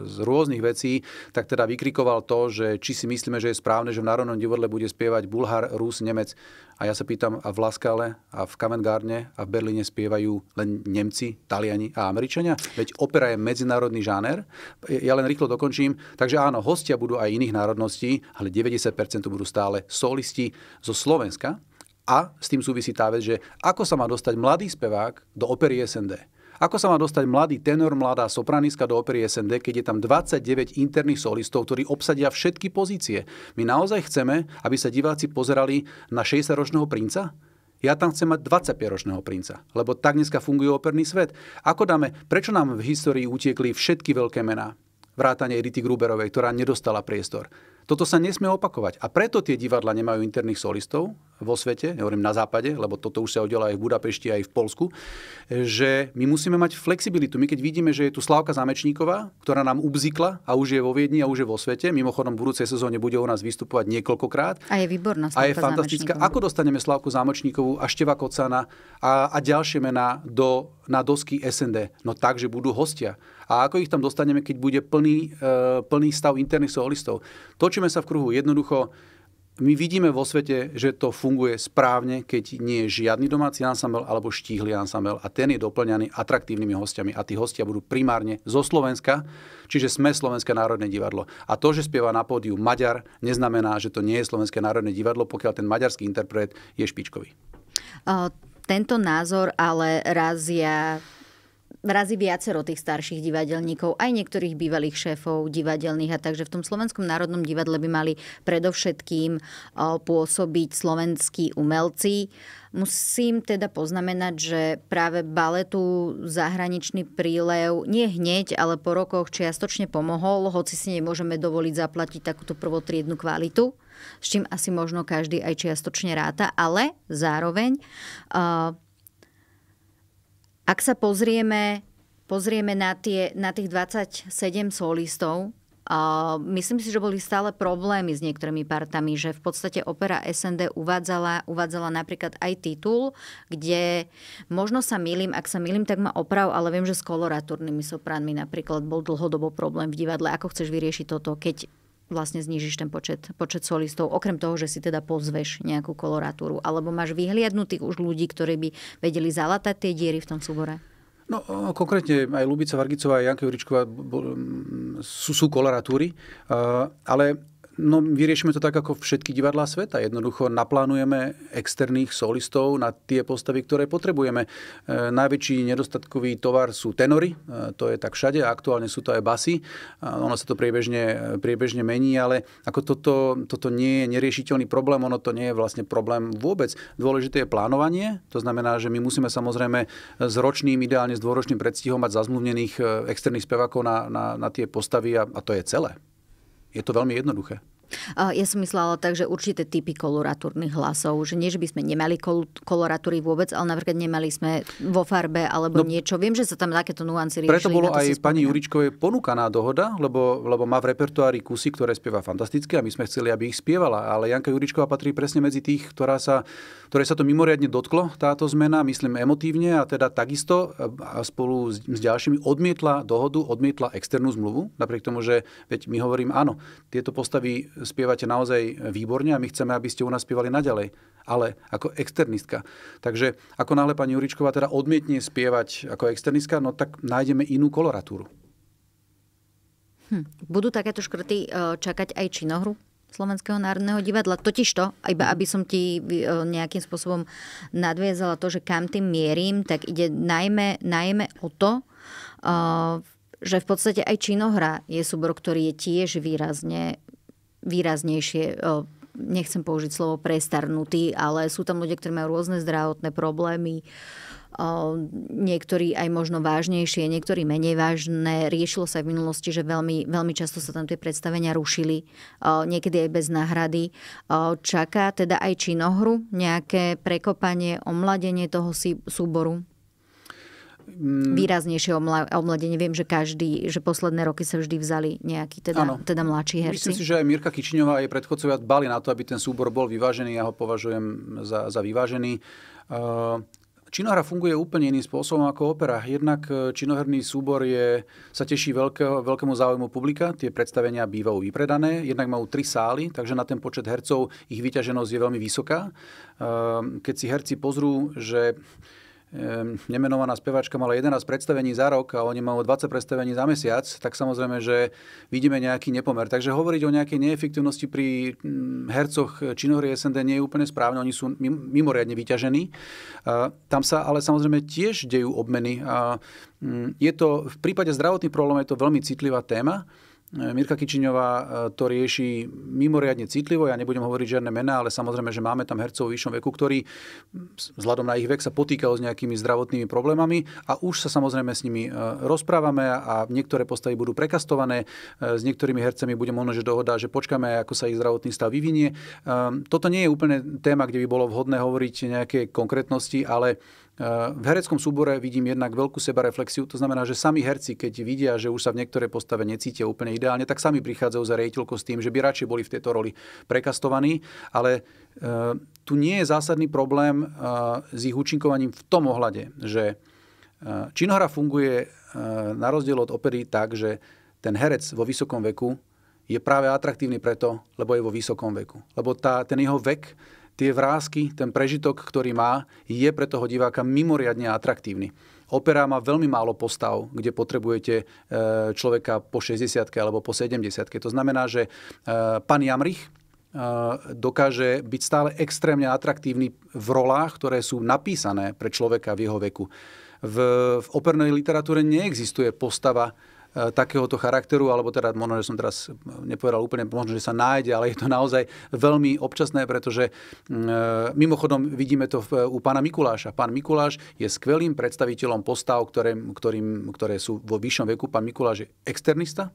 z rôznych vecí, tak teda vykrikoval to, že či si myslíme, že je správne, že v Národnom divadle bude spievať Bulhar, Rus, Nemec. A ja sa pýtam, a v Laskale, a v Kavengárne, a v Berlíne spievajú len Nemci, Taliani a Američania? Veď opera je medzinárodný žáner. Ja len rýchlo dokončím. Takže áno, hostia budú aj iných národností, ale 90% budú stále solisti zo Slovenska. A s tým súvisí tá vec, že ako sa má dostať mladý spevák do opery SND. Ako sa má dostať mladý tenor, mladá sopraniska do opery SND, keď je tam 29 interných solistov, ktorí obsadia všetky pozície? My naozaj chceme, aby sa diváci pozerali na 60-ročného princa? Ja tam chcem mať 25-ročného princa, lebo tak dneska funguje operný svet. Ako dáme, prečo nám v histórii utiekli všetky veľké mená? Vrátane Edity Gruberovej, ktorá nedostala priestor. Toto sa nesmie opakovať. A preto tie divadla nemajú interných solistov vo svete, hovorím na západe, lebo toto už sa udialo aj v Budapešti, aj v Polsku, že my musíme mať flexibilitu. My keď vidíme, že je tu Slávka Zamečníková, ktorá nám ubzikla a už je vo Viedni a už je vo svete, mimochodom v budúcej sezóne bude u nás vystupovať niekoľkokrát. A je výborná Slavka A je fantastická. Ako dostaneme Slávku Zamečníkovú a Števa Kocana a, a ďalšie mená do, na dosky SND? No tak, že budú hostia a ako ich tam dostaneme, keď bude plný, e, plný stav interných solistov. Točíme sa v kruhu. Jednoducho, my vidíme vo svete, že to funguje správne, keď nie je žiadny domáci ansambel alebo štíhly ansambel a ten je doplňaný atraktívnymi hostiami a tí hostia budú primárne zo Slovenska, čiže sme Slovenské národné divadlo. A to, že spieva na pódiu Maďar, neznamená, že to nie je Slovenské národné divadlo, pokiaľ ten maďarský interpret je špičkový. tento názor ale razia razí viacero tých starších divadelníkov, aj niektorých bývalých šéfov divadelných a takže v tom Slovenskom národnom divadle by mali predovšetkým pôsobiť slovenskí umelci. Musím teda poznamenať, že práve baletu zahraničný prílev nie hneď, ale po rokoch čiastočne pomohol, hoci si nemôžeme dovoliť zaplatiť takúto prvotriednu kvalitu, s čím asi možno každý aj čiastočne ráta, ale zároveň uh, ak sa pozrieme, pozrieme na, tie, na tých 27 solistov, uh, myslím si, že boli stále problémy s niektorými partami, že v podstate opera SND uvádzala, uvádzala napríklad aj titul, kde možno sa milím, ak sa milím, tak ma oprav, ale viem, že s koloratúrnymi sopránmi napríklad bol dlhodobo problém v divadle. Ako chceš vyriešiť toto, keď vlastne znížiš ten počet, počet solistov, okrem toho, že si teda pozveš nejakú koloratúru. Alebo máš vyhliadnutých už ľudí, ktorí by vedeli zalatať tie diery v tom súbore? No konkrétne aj Lubica Vargicová a Janka Juričková sú, sú koloratúry, ale No, vyriešime to tak, ako všetky divadlá sveta. Jednoducho naplánujeme externých solistov na tie postavy, ktoré potrebujeme. E, najväčší nedostatkový tovar sú tenory, e, to je tak všade, aktuálne sú to aj basy. E, ono sa to priebežne, e, priebežne mení, ale ako toto, toto nie je neriešiteľný problém, ono to nie je vlastne problém vôbec. Dôležité je plánovanie, to znamená, že my musíme samozrejme s ročným, ideálne s dôročným predstihom mať zazmluvnených e, externých spevakov na, na, na tie postavy a, a to je celé. Je to veľmi jednoduché. Ja som myslela tak, že určité typy koloratúrnych hlasov, že nie, že by sme nemali kol- koloratúry vôbec, ale napríklad nemali sme vo farbe alebo no, niečo. Viem, že sa tam takéto nuancy riešili. Preto bolo aj pani Juričkovej ponúkaná dohoda, lebo, lebo má v repertoári kusy, ktoré spieva fantasticky a my sme chceli, aby ich spievala. Ale Janka Juričková patrí presne medzi tých, ktorá sa, ktoré sa to mimoriadne dotklo, táto zmena, myslím emotívne a teda takisto a spolu s, s ďalšími odmietla dohodu, odmietla externú zmluvu, napriek tomu, že veď my hovorím, áno, tieto postavy spievate naozaj výborne a my chceme, aby ste u nás spievali naďalej. Ale ako externistka. Takže ako náhle pani Juričková teda odmietne spievať ako externistka, no tak nájdeme inú koloratúru. Hm. Budú takéto škrty e, čakať aj činohru? Slovenského národného divadla. Totiž to iba aby som ti e, nejakým spôsobom nadviezala to, že kam tým mierim, tak ide najmä, najmä o to, e, že v podstate aj činohra je súbor, ktorý je tiež výrazne výraznejšie e, nechcem použiť slovo prestarnutí, ale sú tam ľudia, ktorí majú rôzne zdravotné problémy, e, niektorí aj možno vážnejšie, niektorí menej vážne. Riešilo sa aj v minulosti, že veľmi, veľmi často sa tam tie predstavenia rušili, e, niekedy aj bez náhrady. Čaká teda aj činohru, nejaké prekopanie, omladenie toho súboru? Mm. výraznejšie omladenie. Viem, že každý, že posledné roky sa vždy vzali nejakí teda, teda mladší herci. Myslím si, že aj Mirka Kičiňová a jej predchodcovia dbali na to, aby ten súbor bol vyvážený. Ja ho považujem za, za vyvážený. Uh, činohra funguje úplne iným spôsobom ako opera. Jednak eh, činoherný súbor je, sa teší veľkého, veľkému záujmu publika, tie predstavenia bývajú vypredané, jednak majú tri sály, takže na ten počet hercov ich vyťaženosť je veľmi vysoká. Eh, keď si herci pozrú, že nemenovaná spevačka mala 11 predstavení za rok a oni majú 20 predstavení za mesiac, tak samozrejme, že vidíme nejaký nepomer. Takže hovoriť o nejakej neefektivnosti pri mm, hercoch činohry SND nie je úplne správne. Oni sú mimoriadne vyťažení. Tam sa ale samozrejme tiež dejú obmeny. Mm, je to, v prípade zdravotných problémov je to veľmi citlivá téma. Mirka Kičiňová e, to rieši mimoriadne citlivo. Ja nebudem hovoriť žiadne mená, ale samozrejme, že máme tam hercov v vyššom veku, ktorí vzhľadom na ich vek sa potýkajú s nejakými zdravotnými problémami a už sa samozrejme s nimi e, rozprávame a niektoré postavy budú prekastované. E, s niektorými hercami bude možno, že dohoda, že počkáme, ako sa ich zdravotný stav vyvinie. Ehm, toto nie je úplne téma, kde by bolo vhodné hovoriť nejaké konkrétnosti, ale v hereckom súbore vidím jednak veľkú sebareflexiu, to znamená, že sami herci, keď vidia, že už sa v niektoré postave necítia úplne ideálne, tak sami prichádzajú za rejiteľko s tým, že by radšej boli v tejto roli prekastovaní, ale e, tu nie je zásadný problém e, s ich účinkovaním v tom ohľade, že e, činohra funguje na rozdiel od opery tak, že ten herec vo vysokom veku je práve atraktívny preto, lebo je vo vysokom veku. Lebo tá, ten jeho vek tie vrázky, ten prežitok, ktorý má, je pre toho diváka mimoriadne atraktívny. Opera má veľmi málo postav, kde potrebujete e, človeka po 60 alebo po 70. To znamená, že e, pán Jamrich e, dokáže byť stále extrémne atraktívny v rolách, ktoré sú napísané pre človeka v jeho veku. V, v opernej literatúre neexistuje postava, E, takéhoto charakteru, alebo teda, možno, že som teraz nepovedal úplne, možno, že sa nájde, ale je to naozaj veľmi občasné, pretože e, mimochodom vidíme to u pána Mikuláša. Pán Mikuláš je skvelým predstaviteľom postav, ktoré, ktorým, ktoré sú vo vyššom veku. Pán Mikuláš je externista. E,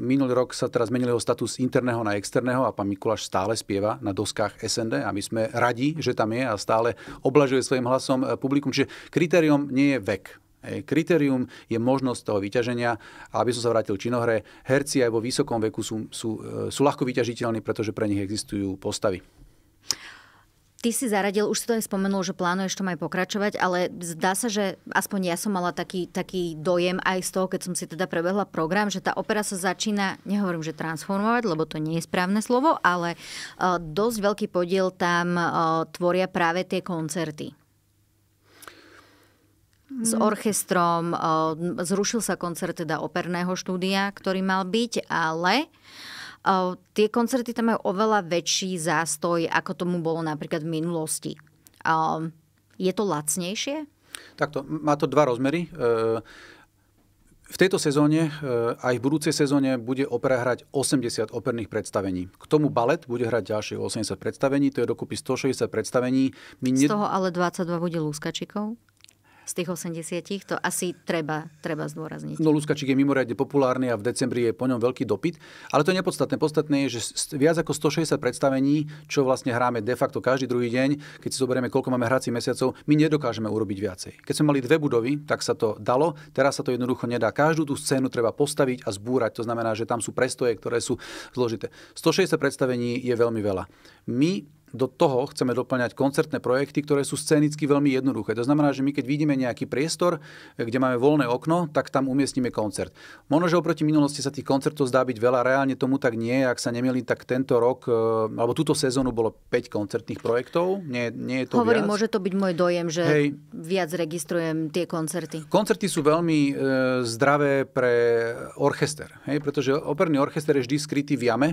minulý rok sa teraz zmenil jeho status interného na externého a pán Mikuláš stále spieva na doskách SND a my sme radi, že tam je a stále oblažuje svojim hlasom publikum. Čiže kritérium nie je vek Kritérium je možnosť toho vyťaženia a aby som sa vrátil činohre, herci aj vo vysokom veku sú, sú, e, sú ľahko vyťažiteľní, pretože pre nich existujú postavy. Ty si zaradil, už si to aj spomenul, že plánuješ to aj pokračovať, ale zdá sa, že aspoň ja som mala taký, taký dojem aj z toho, keď som si teda prebehla program, že tá opera sa začína, nehovorím, že transformovať, lebo to nie je správne slovo, ale e, dosť veľký podiel tam e, tvoria práve tie koncerty s mhm. orchestrom, zrušil sa koncert teda operného štúdia, ktorý mal byť, ale tie koncerty tam majú oveľa väčší zástoj, ako tomu bolo napríklad v minulosti. Je to lacnejšie? Takto, má to dva rozmery. E, v tejto sezóne, e, aj v budúcej sezóne, bude opera hrať 80 operných predstavení. K tomu balet bude hrať ďalšie 80 predstavení, to je dokopy 160 predstavení. My ne... Z toho ale 22 bude lúskačikov? z tých 80 to asi treba, treba zdôrazniť. No Luskačík je mimoriadne populárny a v decembri je po ňom veľký dopyt, ale to je nepodstatné. Podstatné je, že viac ako 160 predstavení, čo vlastne hráme de facto každý druhý deň, keď si zoberieme, koľko máme hracích mesiacov, my nedokážeme urobiť viacej. Keď sme mali dve budovy, tak sa to dalo, teraz sa to jednoducho nedá. Každú tú scénu treba postaviť a zbúrať, to znamená, že tam sú prestoje, ktoré sú zložité. 160 predstavení je veľmi veľa. My do toho chceme doplňať koncertné projekty, ktoré sú scénicky veľmi jednoduché. To znamená, že my keď vidíme nejaký priestor, kde máme voľné okno, tak tam umiestnime koncert. Možno, že oproti minulosti sa tých koncertov zdá byť veľa, reálne tomu tak nie. Ak sa nemili, tak tento rok, e, alebo túto sezónu bolo 5 koncertných projektov. Nie, nie je to Hovorím, viac. môže to byť môj dojem, že Hej. viac registrujem tie koncerty. Koncerty sú veľmi e, zdravé pre orchester, hej? pretože operný orchester je vždy skrytý v jame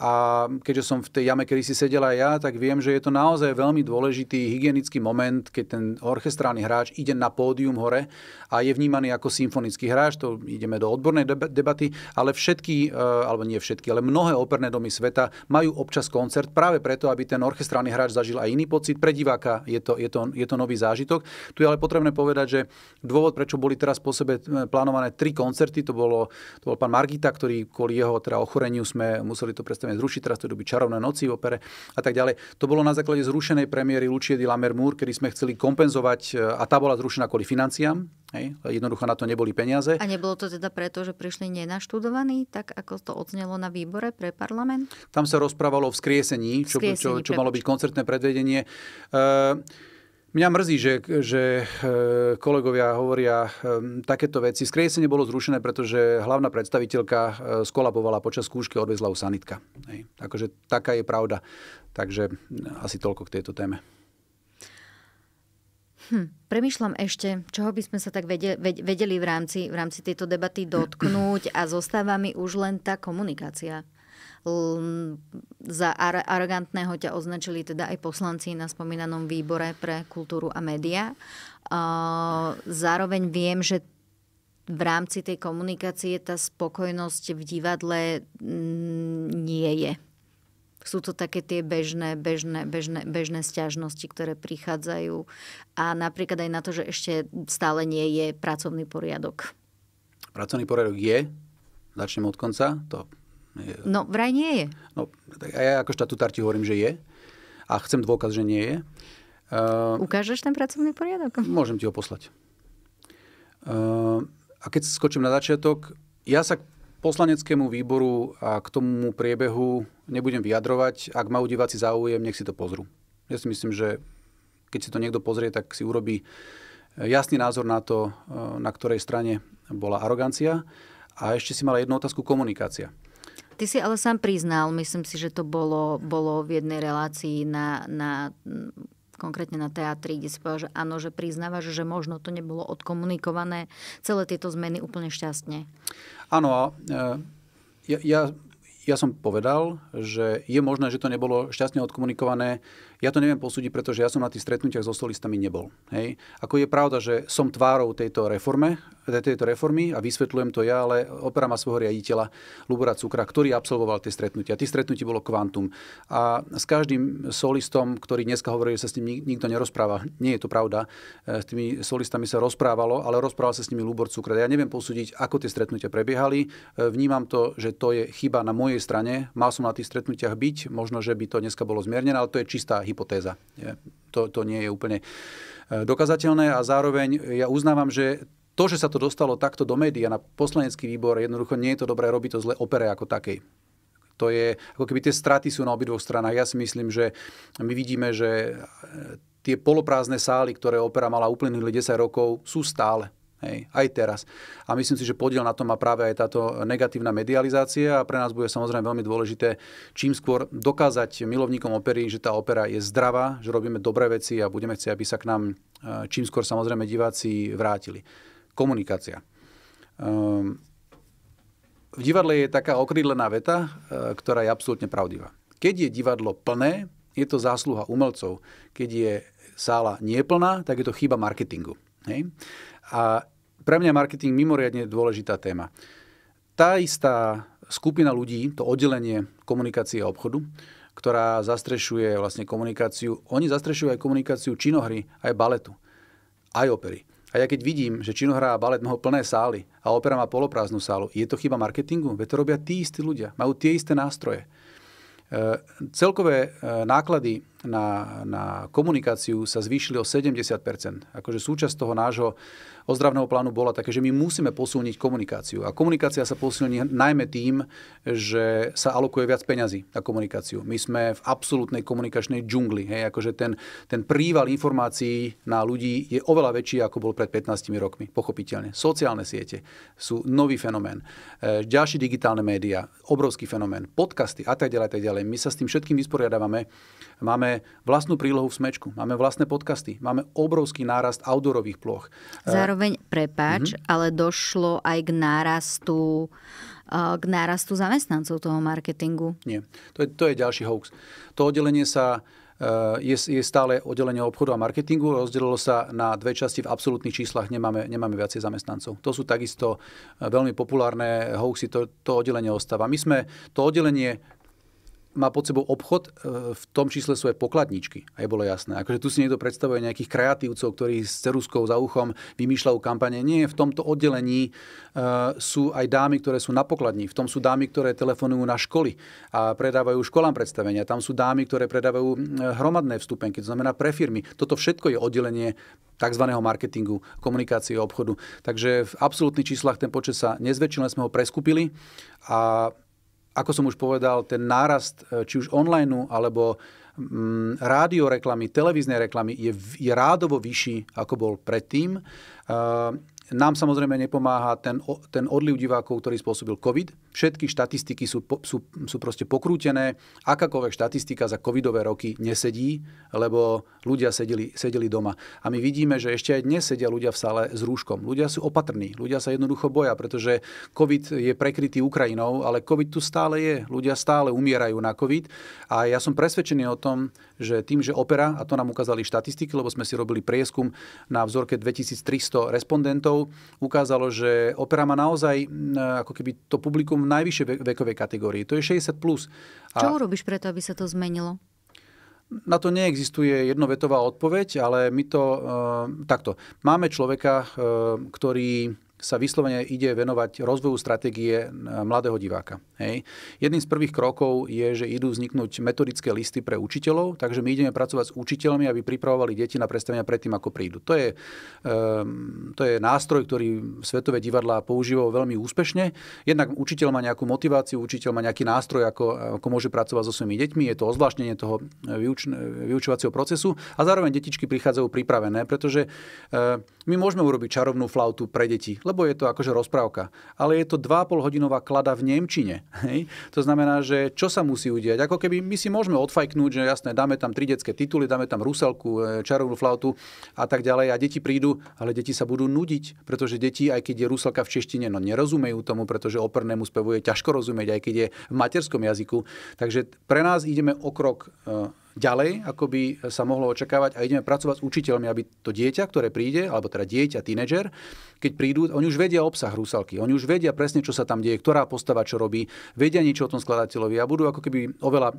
a keďže som v tej jame, kedy si sedel aj ja, tak viem, že je to naozaj veľmi dôležitý hygienický moment, keď ten orchestrálny hráč ide na pódium hore a je vnímaný ako symfonický hráč, to ideme do odbornej debaty, ale všetky, e, alebo nie všetky, ale mnohé operné domy sveta majú občas koncert práve preto, aby ten orchestrálny hráč zažil aj iný pocit. Pre diváka je to, je to, je to nový zážitok. Tu je ale potrebné povedať, že dôvod, prečo boli teraz po sebe e, plánované tri koncerty, to, bolo, to bol pán Margita, ktorý kvôli jeho teda ochoreniu sme museli to prestať predstavenie zrušiť, teraz to doby čarovné noci v opere a tak ďalej. To bolo na základe zrušenej premiéry Lucie di Lammermoor, kedy sme chceli kompenzovať, e, a tá bola zrušená kvôli financiám, Hej. Jednoducho na to neboli peniaze. A nebolo to teda preto, že prišli nenaštudovaní, tak ako to odznelo na výbore pre parlament? Tam sa rozprávalo o vzkriesení, čo, vzkriesení, čo, čo, čo malo byť koncertné predvedenie. Uh, Mňa mrzí, že, že e, kolegovia hovoria e, takéto veci. Skriesenie bolo zrušené, pretože hlavná predstaviteľka e, skolabovala počas skúšky, odvezla u sanitka. Hej. Takže taká je pravda. Takže asi toľko k tejto téme. Hm, premýšľam ešte, čoho by sme sa tak vedeli, vedeli v, rámci, v rámci tejto debaty dotknúť a zostáva mi už len tá komunikácia. Za arogantného ťa označili teda aj poslanci na spomínanom výbore pre kultúru a média. Zároveň viem, že v rámci tej komunikácie tá spokojnosť v divadle nie je. Sú to také tie bežné, bežné, bežné, bežné stiažnosti, ktoré prichádzajú. A napríklad aj na to, že ešte stále nie je pracovný poriadok. Pracovný poriadok je, začnem od konca, to No vraj nie je. No, tak ja ako štatutár ti hovorím, že je. A chcem dôkaz, že nie je. Uh, Ukážeš ten pracovný poriadok? Môžem ti ho poslať. Uh, a keď skočím na začiatok, ja sa k poslaneckému výboru a k tomu priebehu nebudem vyjadrovať. Ak ma diváci záujem, nech si to pozrú. Ja si myslím, že keď si to niekto pozrie, tak si urobí eh, jasný názor na to, eh, na ktorej strane bola arogancia. A ešte si mala jednu otázku komunikácia. Ty si ale sám priznal, myslím si, že to bolo, bolo v jednej relácii na, na konkrétne na teatri, kde si povedal, že áno, že priznávaš, že možno to nebolo odkomunikované, celé tieto zmeny úplne šťastne. Áno, e, ja, ja, ja som povedal, že je možné, že to nebolo šťastne odkomunikované, ja to neviem posúdiť, pretože ja som na tých stretnutiach so solistami nebol. Hej. Ako je pravda, že som tvárou tejto, reforme, e, tejto reformy a vysvetľujem to ja, ale opera má svojho riaditeľa Lubora Cukra, ktorý absolvoval tie stretnutia. Tých stretnutí bolo kvantum. A s každým solistom, ktorý dneska hovorí, že sa s ním nikto nerozpráva, nie je to pravda. E, s tými solistami sa rozprávalo, ale rozprával sa s nimi Lubor Cukra. Ja neviem posúdiť, ako tie stretnutia prebiehali. E, vnímam to, že to je chyba na mojej strane. Mal som na tých stretnutiach byť, možno, že by to dneska bolo zmiernené, ale to je čistá hypotéza. To, to nie je úplne e, dokazateľné a zároveň ja uznávam, že to, že sa to dostalo takto do médií a na poslanecký výbor, jednoducho nie je to dobré robiť to zle opere ako takej. To je, ako keby tie straty sú na obidvoch stranách. Ja si myslím, že my vidíme, že e, tie poloprázdne sály, ktoré opera mala uplynulých 10 rokov, sú stále. Hej, aj teraz. A myslím si, že podiel na tom má práve aj táto negatívna medializácia a pre nás bude samozrejme veľmi dôležité čím skôr dokázať milovníkom opery, že tá opera je zdravá, že robíme dobré veci a budeme chcieť, aby sa k nám eh, čím skôr samozrejme diváci vrátili. Komunikácia. Ehm, v divadle je taká okrídlená veta, eh, ktorá je absolútne pravdivá. Keď je divadlo plné, je to zásluha umelcov. Keď je sála nieplná, tak je to chyba marketingu. Hej. A pre mňa marketing mimoriadne dôležitá téma. Tá istá skupina ľudí, to oddelenie komunikácie a obchodu, ktorá zastrešuje vlastne komunikáciu, oni zastrešujú aj komunikáciu činohry, aj baletu, aj opery. A ja keď vidím, že činohra a balet majú plné sály a opera má poloprázdnu sálu, je to chyba marketingu? Veď to robia tí istí ľudia, majú tie isté nástroje. E, celkové e, náklady na, na komunikáciu sa zvýšili o 70 Akože súčasť toho nášho ozdravného plánu bola také, že my musíme posilniť komunikáciu. A komunikácia sa posilní najmä tým, že sa alokuje viac peňazí na komunikáciu. My sme v absolútnej komunikačnej džungli. Hej, akože ten, ten príval informácií na ľudí je oveľa väčší, ako bol pred 15 rokmi. Pochopiteľne. Sociálne siete sú nový fenomén. E, ďalší digitálne médiá, obrovský fenomén. Podcasty a tak ďalej, tak ďalej. My sa s tým všetkým vysporiadávame. Máme vlastnú prílohu v smečku, máme vlastné podcasty, máme obrovský nárast outdoorových ploch. E, Zároveň zároveň, prepáč, mm-hmm. ale došlo aj k nárastu eh, k nárastu zamestnancov toho marketingu. Nie, to je, to je ďalší hoax. To oddelenie sa eh, je, je stále oddelenie obchodu a marketingu, rozdelilo sa na dve časti v absolútnych číslach, nemáme, nemáme viacej zamestnancov. To sú takisto eh, veľmi populárne hoaxy, to, to oddelenie ostáva. My sme to oddelenie má pod sebou obchod, e, v tom čísle sú aj pokladničky, aj bolo jasné. Akože tu si niekto predstavuje nejakých kreatívcov, ktorí s ceruskou za uchom vymýšľajú kampane. Nie, v tomto oddelení e, sú aj dámy, ktoré sú na pokladni, v tom sú dámy, ktoré telefonujú na školy a predávajú školám predstavenia, tam sú dámy, ktoré predávajú hromadné vstupenky, to znamená pre firmy. Toto všetko je oddelenie tzv. marketingu, komunikácie obchodu. Takže v absolútnych číslach ten počet sa nezväčšil, sme ho preskupili a ako som už povedal, ten nárast e, či už online alebo mm, rádioreklamy, televíznej reklamy je, je rádovo vyšší, ako bol predtým. Uh, nám samozrejme nepomáha ten, ten odliv divákov, ktorý spôsobil COVID. Všetky štatistiky sú, sú, sú proste pokrútené. Akákoľvek štatistika za covidové roky nesedí, lebo ľudia sedeli, sedeli doma. A my vidíme, že ešte aj dnes sedia ľudia v sále s rúškom. Ľudia sú opatrní, ľudia sa jednoducho boja, pretože COVID je prekrytý Ukrajinou, ale COVID tu stále je. Ľudia stále umierajú na COVID. A ja som presvedčený o tom, že tým, že opera, a to nám ukázali štatistiky, lebo sme si robili prieskum na vzorke 2300 respondentov, ukázalo, že opera má naozaj ako keby to publikum v najvyššej vekovej kategórii. To je 60+. Plus. A... Čo urobíš preto, aby sa to zmenilo? Na to neexistuje jednovetová odpoveď, ale my to e, takto. Máme človeka, e, ktorý sa vyslovene ide venovať rozvoju stratégie mladého diváka. Hej. Jedným z prvých krokov je, že idú vzniknúť metodické listy pre učiteľov, takže my ideme pracovať s učiteľmi, aby pripravovali deti na predstavenia predtým, ako prídu. To je, um, to je nástroj, ktorý svetové divadlá používajú veľmi úspešne. Jednak učiteľ má nejakú motiváciu, učiteľ má nejaký nástroj, ako, ako môže pracovať so svojimi deťmi. Je to ozvláštnenie toho eh, vyuč, eh, vyučovacieho procesu a zároveň detičky prichádzajú pripravené, pretože uh, my môžeme urobiť čarovnú flautu pre deti, lebo je to akože rozprávka. Ale je to 2,5 hodinová klada v Nemčine. Hej? To znamená, že čo sa musí udiať? Ako keby my si môžeme odfajknúť, že jasné, dáme tam tri detské tituly, dáme tam Ruselku, e, Čarovnú flautu a tak ďalej a deti prídu, ale deti sa budú nudiť, pretože deti, aj keď je Ruselka v češtine, no nerozumejú tomu, pretože opernému spevu je ťažko rozumieť, aj keď je v materskom jazyku. Takže pre nás ideme o krok e, ďalej, ako by sa mohlo očakávať a ideme pracovať s učiteľmi, aby to dieťa, ktoré príde, alebo teda dieťa, tínedžer, keď prídu, oni už vedia obsah hrusalky, oni už vedia presne, čo sa tam deje, ktorá postava čo robí, vedia niečo o tom skladateľovi a budú ako keby oveľa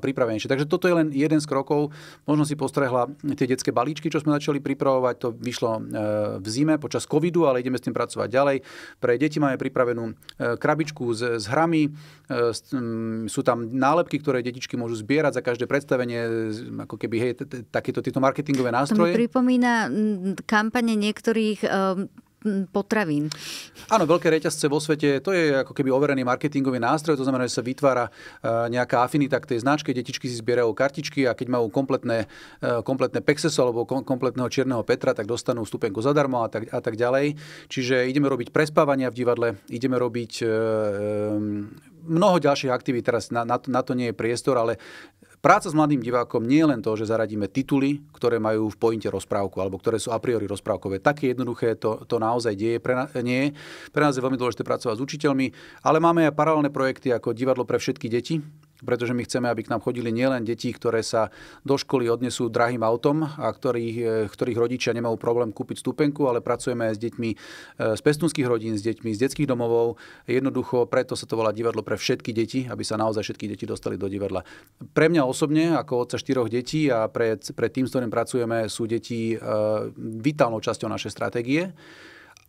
pripravenejšie. Takže toto je len jeden z krokov. Možno si postrehla tie detské balíčky, čo sme začali pripravovať, to vyšlo e, v zime počas covidu, ale ideme s tým pracovať ďalej. Pre deti máme pripravenú e, krabičku s, s hrami, e, sú tam nálepky, ktoré detičky môžu zbierať za každé predstavenie, ako keby, hej, takéto tieto marketingové nástroje. To mi pripomína kampane niektorých e, potravín. Áno, veľké reťazce vo svete, to je ako keby overený marketingový nástroj, to znamená, že sa vytvára e, nejaká afinita k tej značke, detičky si zbierajú kartičky a keď majú kompletné, e, kompletné Pexeso alebo kompletného Čierneho Petra, tak dostanú stupenku zadarmo a tak, a tak ďalej. Čiže ideme robiť prespávania v divadle, ideme robiť e, mnoho ďalších aktivít, teraz na, na, to, na to nie je priestor, ale Práca s mladým divákom nie je len to, že zaradíme tituly, ktoré majú v pointe rozprávku alebo ktoré sú a priori rozprávkové. Také jednoduché to, to naozaj deje, pre na, nie je. Pre nás je veľmi dôležité pracovať s učiteľmi, ale máme aj paralelné projekty ako Divadlo pre všetky deti, pretože my chceme, aby k nám chodili nielen deti, ktoré sa do školy odnesú drahým autom a ktorých, e, ktorých rodičia nemajú problém kúpiť stupenku, ale pracujeme aj s deťmi e, z pestunských rodín, s deťmi z detských domovov. Jednoducho preto sa to volá divadlo pre všetky deti, aby sa naozaj všetky deti dostali do divadla. Pre mňa osobne, ako otca štyroch detí a pre, pre tým, s ktorým pracujeme, sú deti e, vitálnou časťou našej stratégie.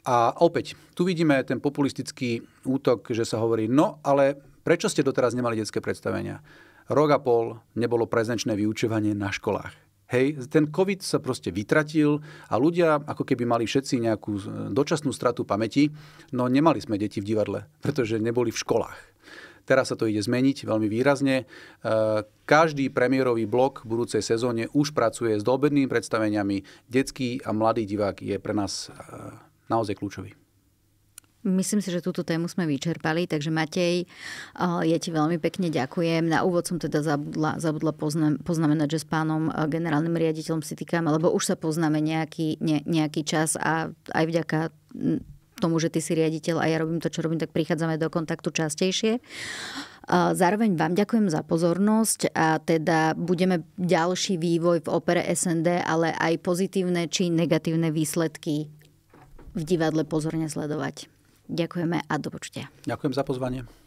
A opäť, tu vidíme ten populistický útok, že sa hovorí, no ale Prečo ste doteraz nemali detské predstavenia? Rok a pol nebolo prezenčné vyučovanie na školách. Hej, ten COVID sa proste vytratil a ľudia ako keby mali všetci nejakú e, dočasnú stratu pamäti, no nemali sme deti v divadle, pretože neboli v školách. Teraz sa to ide zmeniť veľmi výrazne. E, každý premiérový blok v budúcej sezóne už pracuje s dobednými predstaveniami. Detský a mladý divák je pre nás e, naozaj kľúčový. Myslím si, že túto tému sme vyčerpali, takže Matej, eh, ja ti veľmi pekne ďakujem. Na úvod som teda zabudla, zabudla poznam, poznamenať, že s pánom eh, generálnym riaditeľom si týkame, lebo už sa poznáme nejaký, ne, nejaký čas a aj vďaka mm, tomu, že ty si riaditeľ a ja robím to, čo robím, tak prichádzame do kontaktu častejšie. Eh, zároveň vám ďakujem za pozornosť a teda budeme ďalší vývoj v opere SND, ale aj pozitívne či negatívne výsledky v divadle pozorne sledovať. Ďakujeme a do počutia. Ďakujem za pozvanie.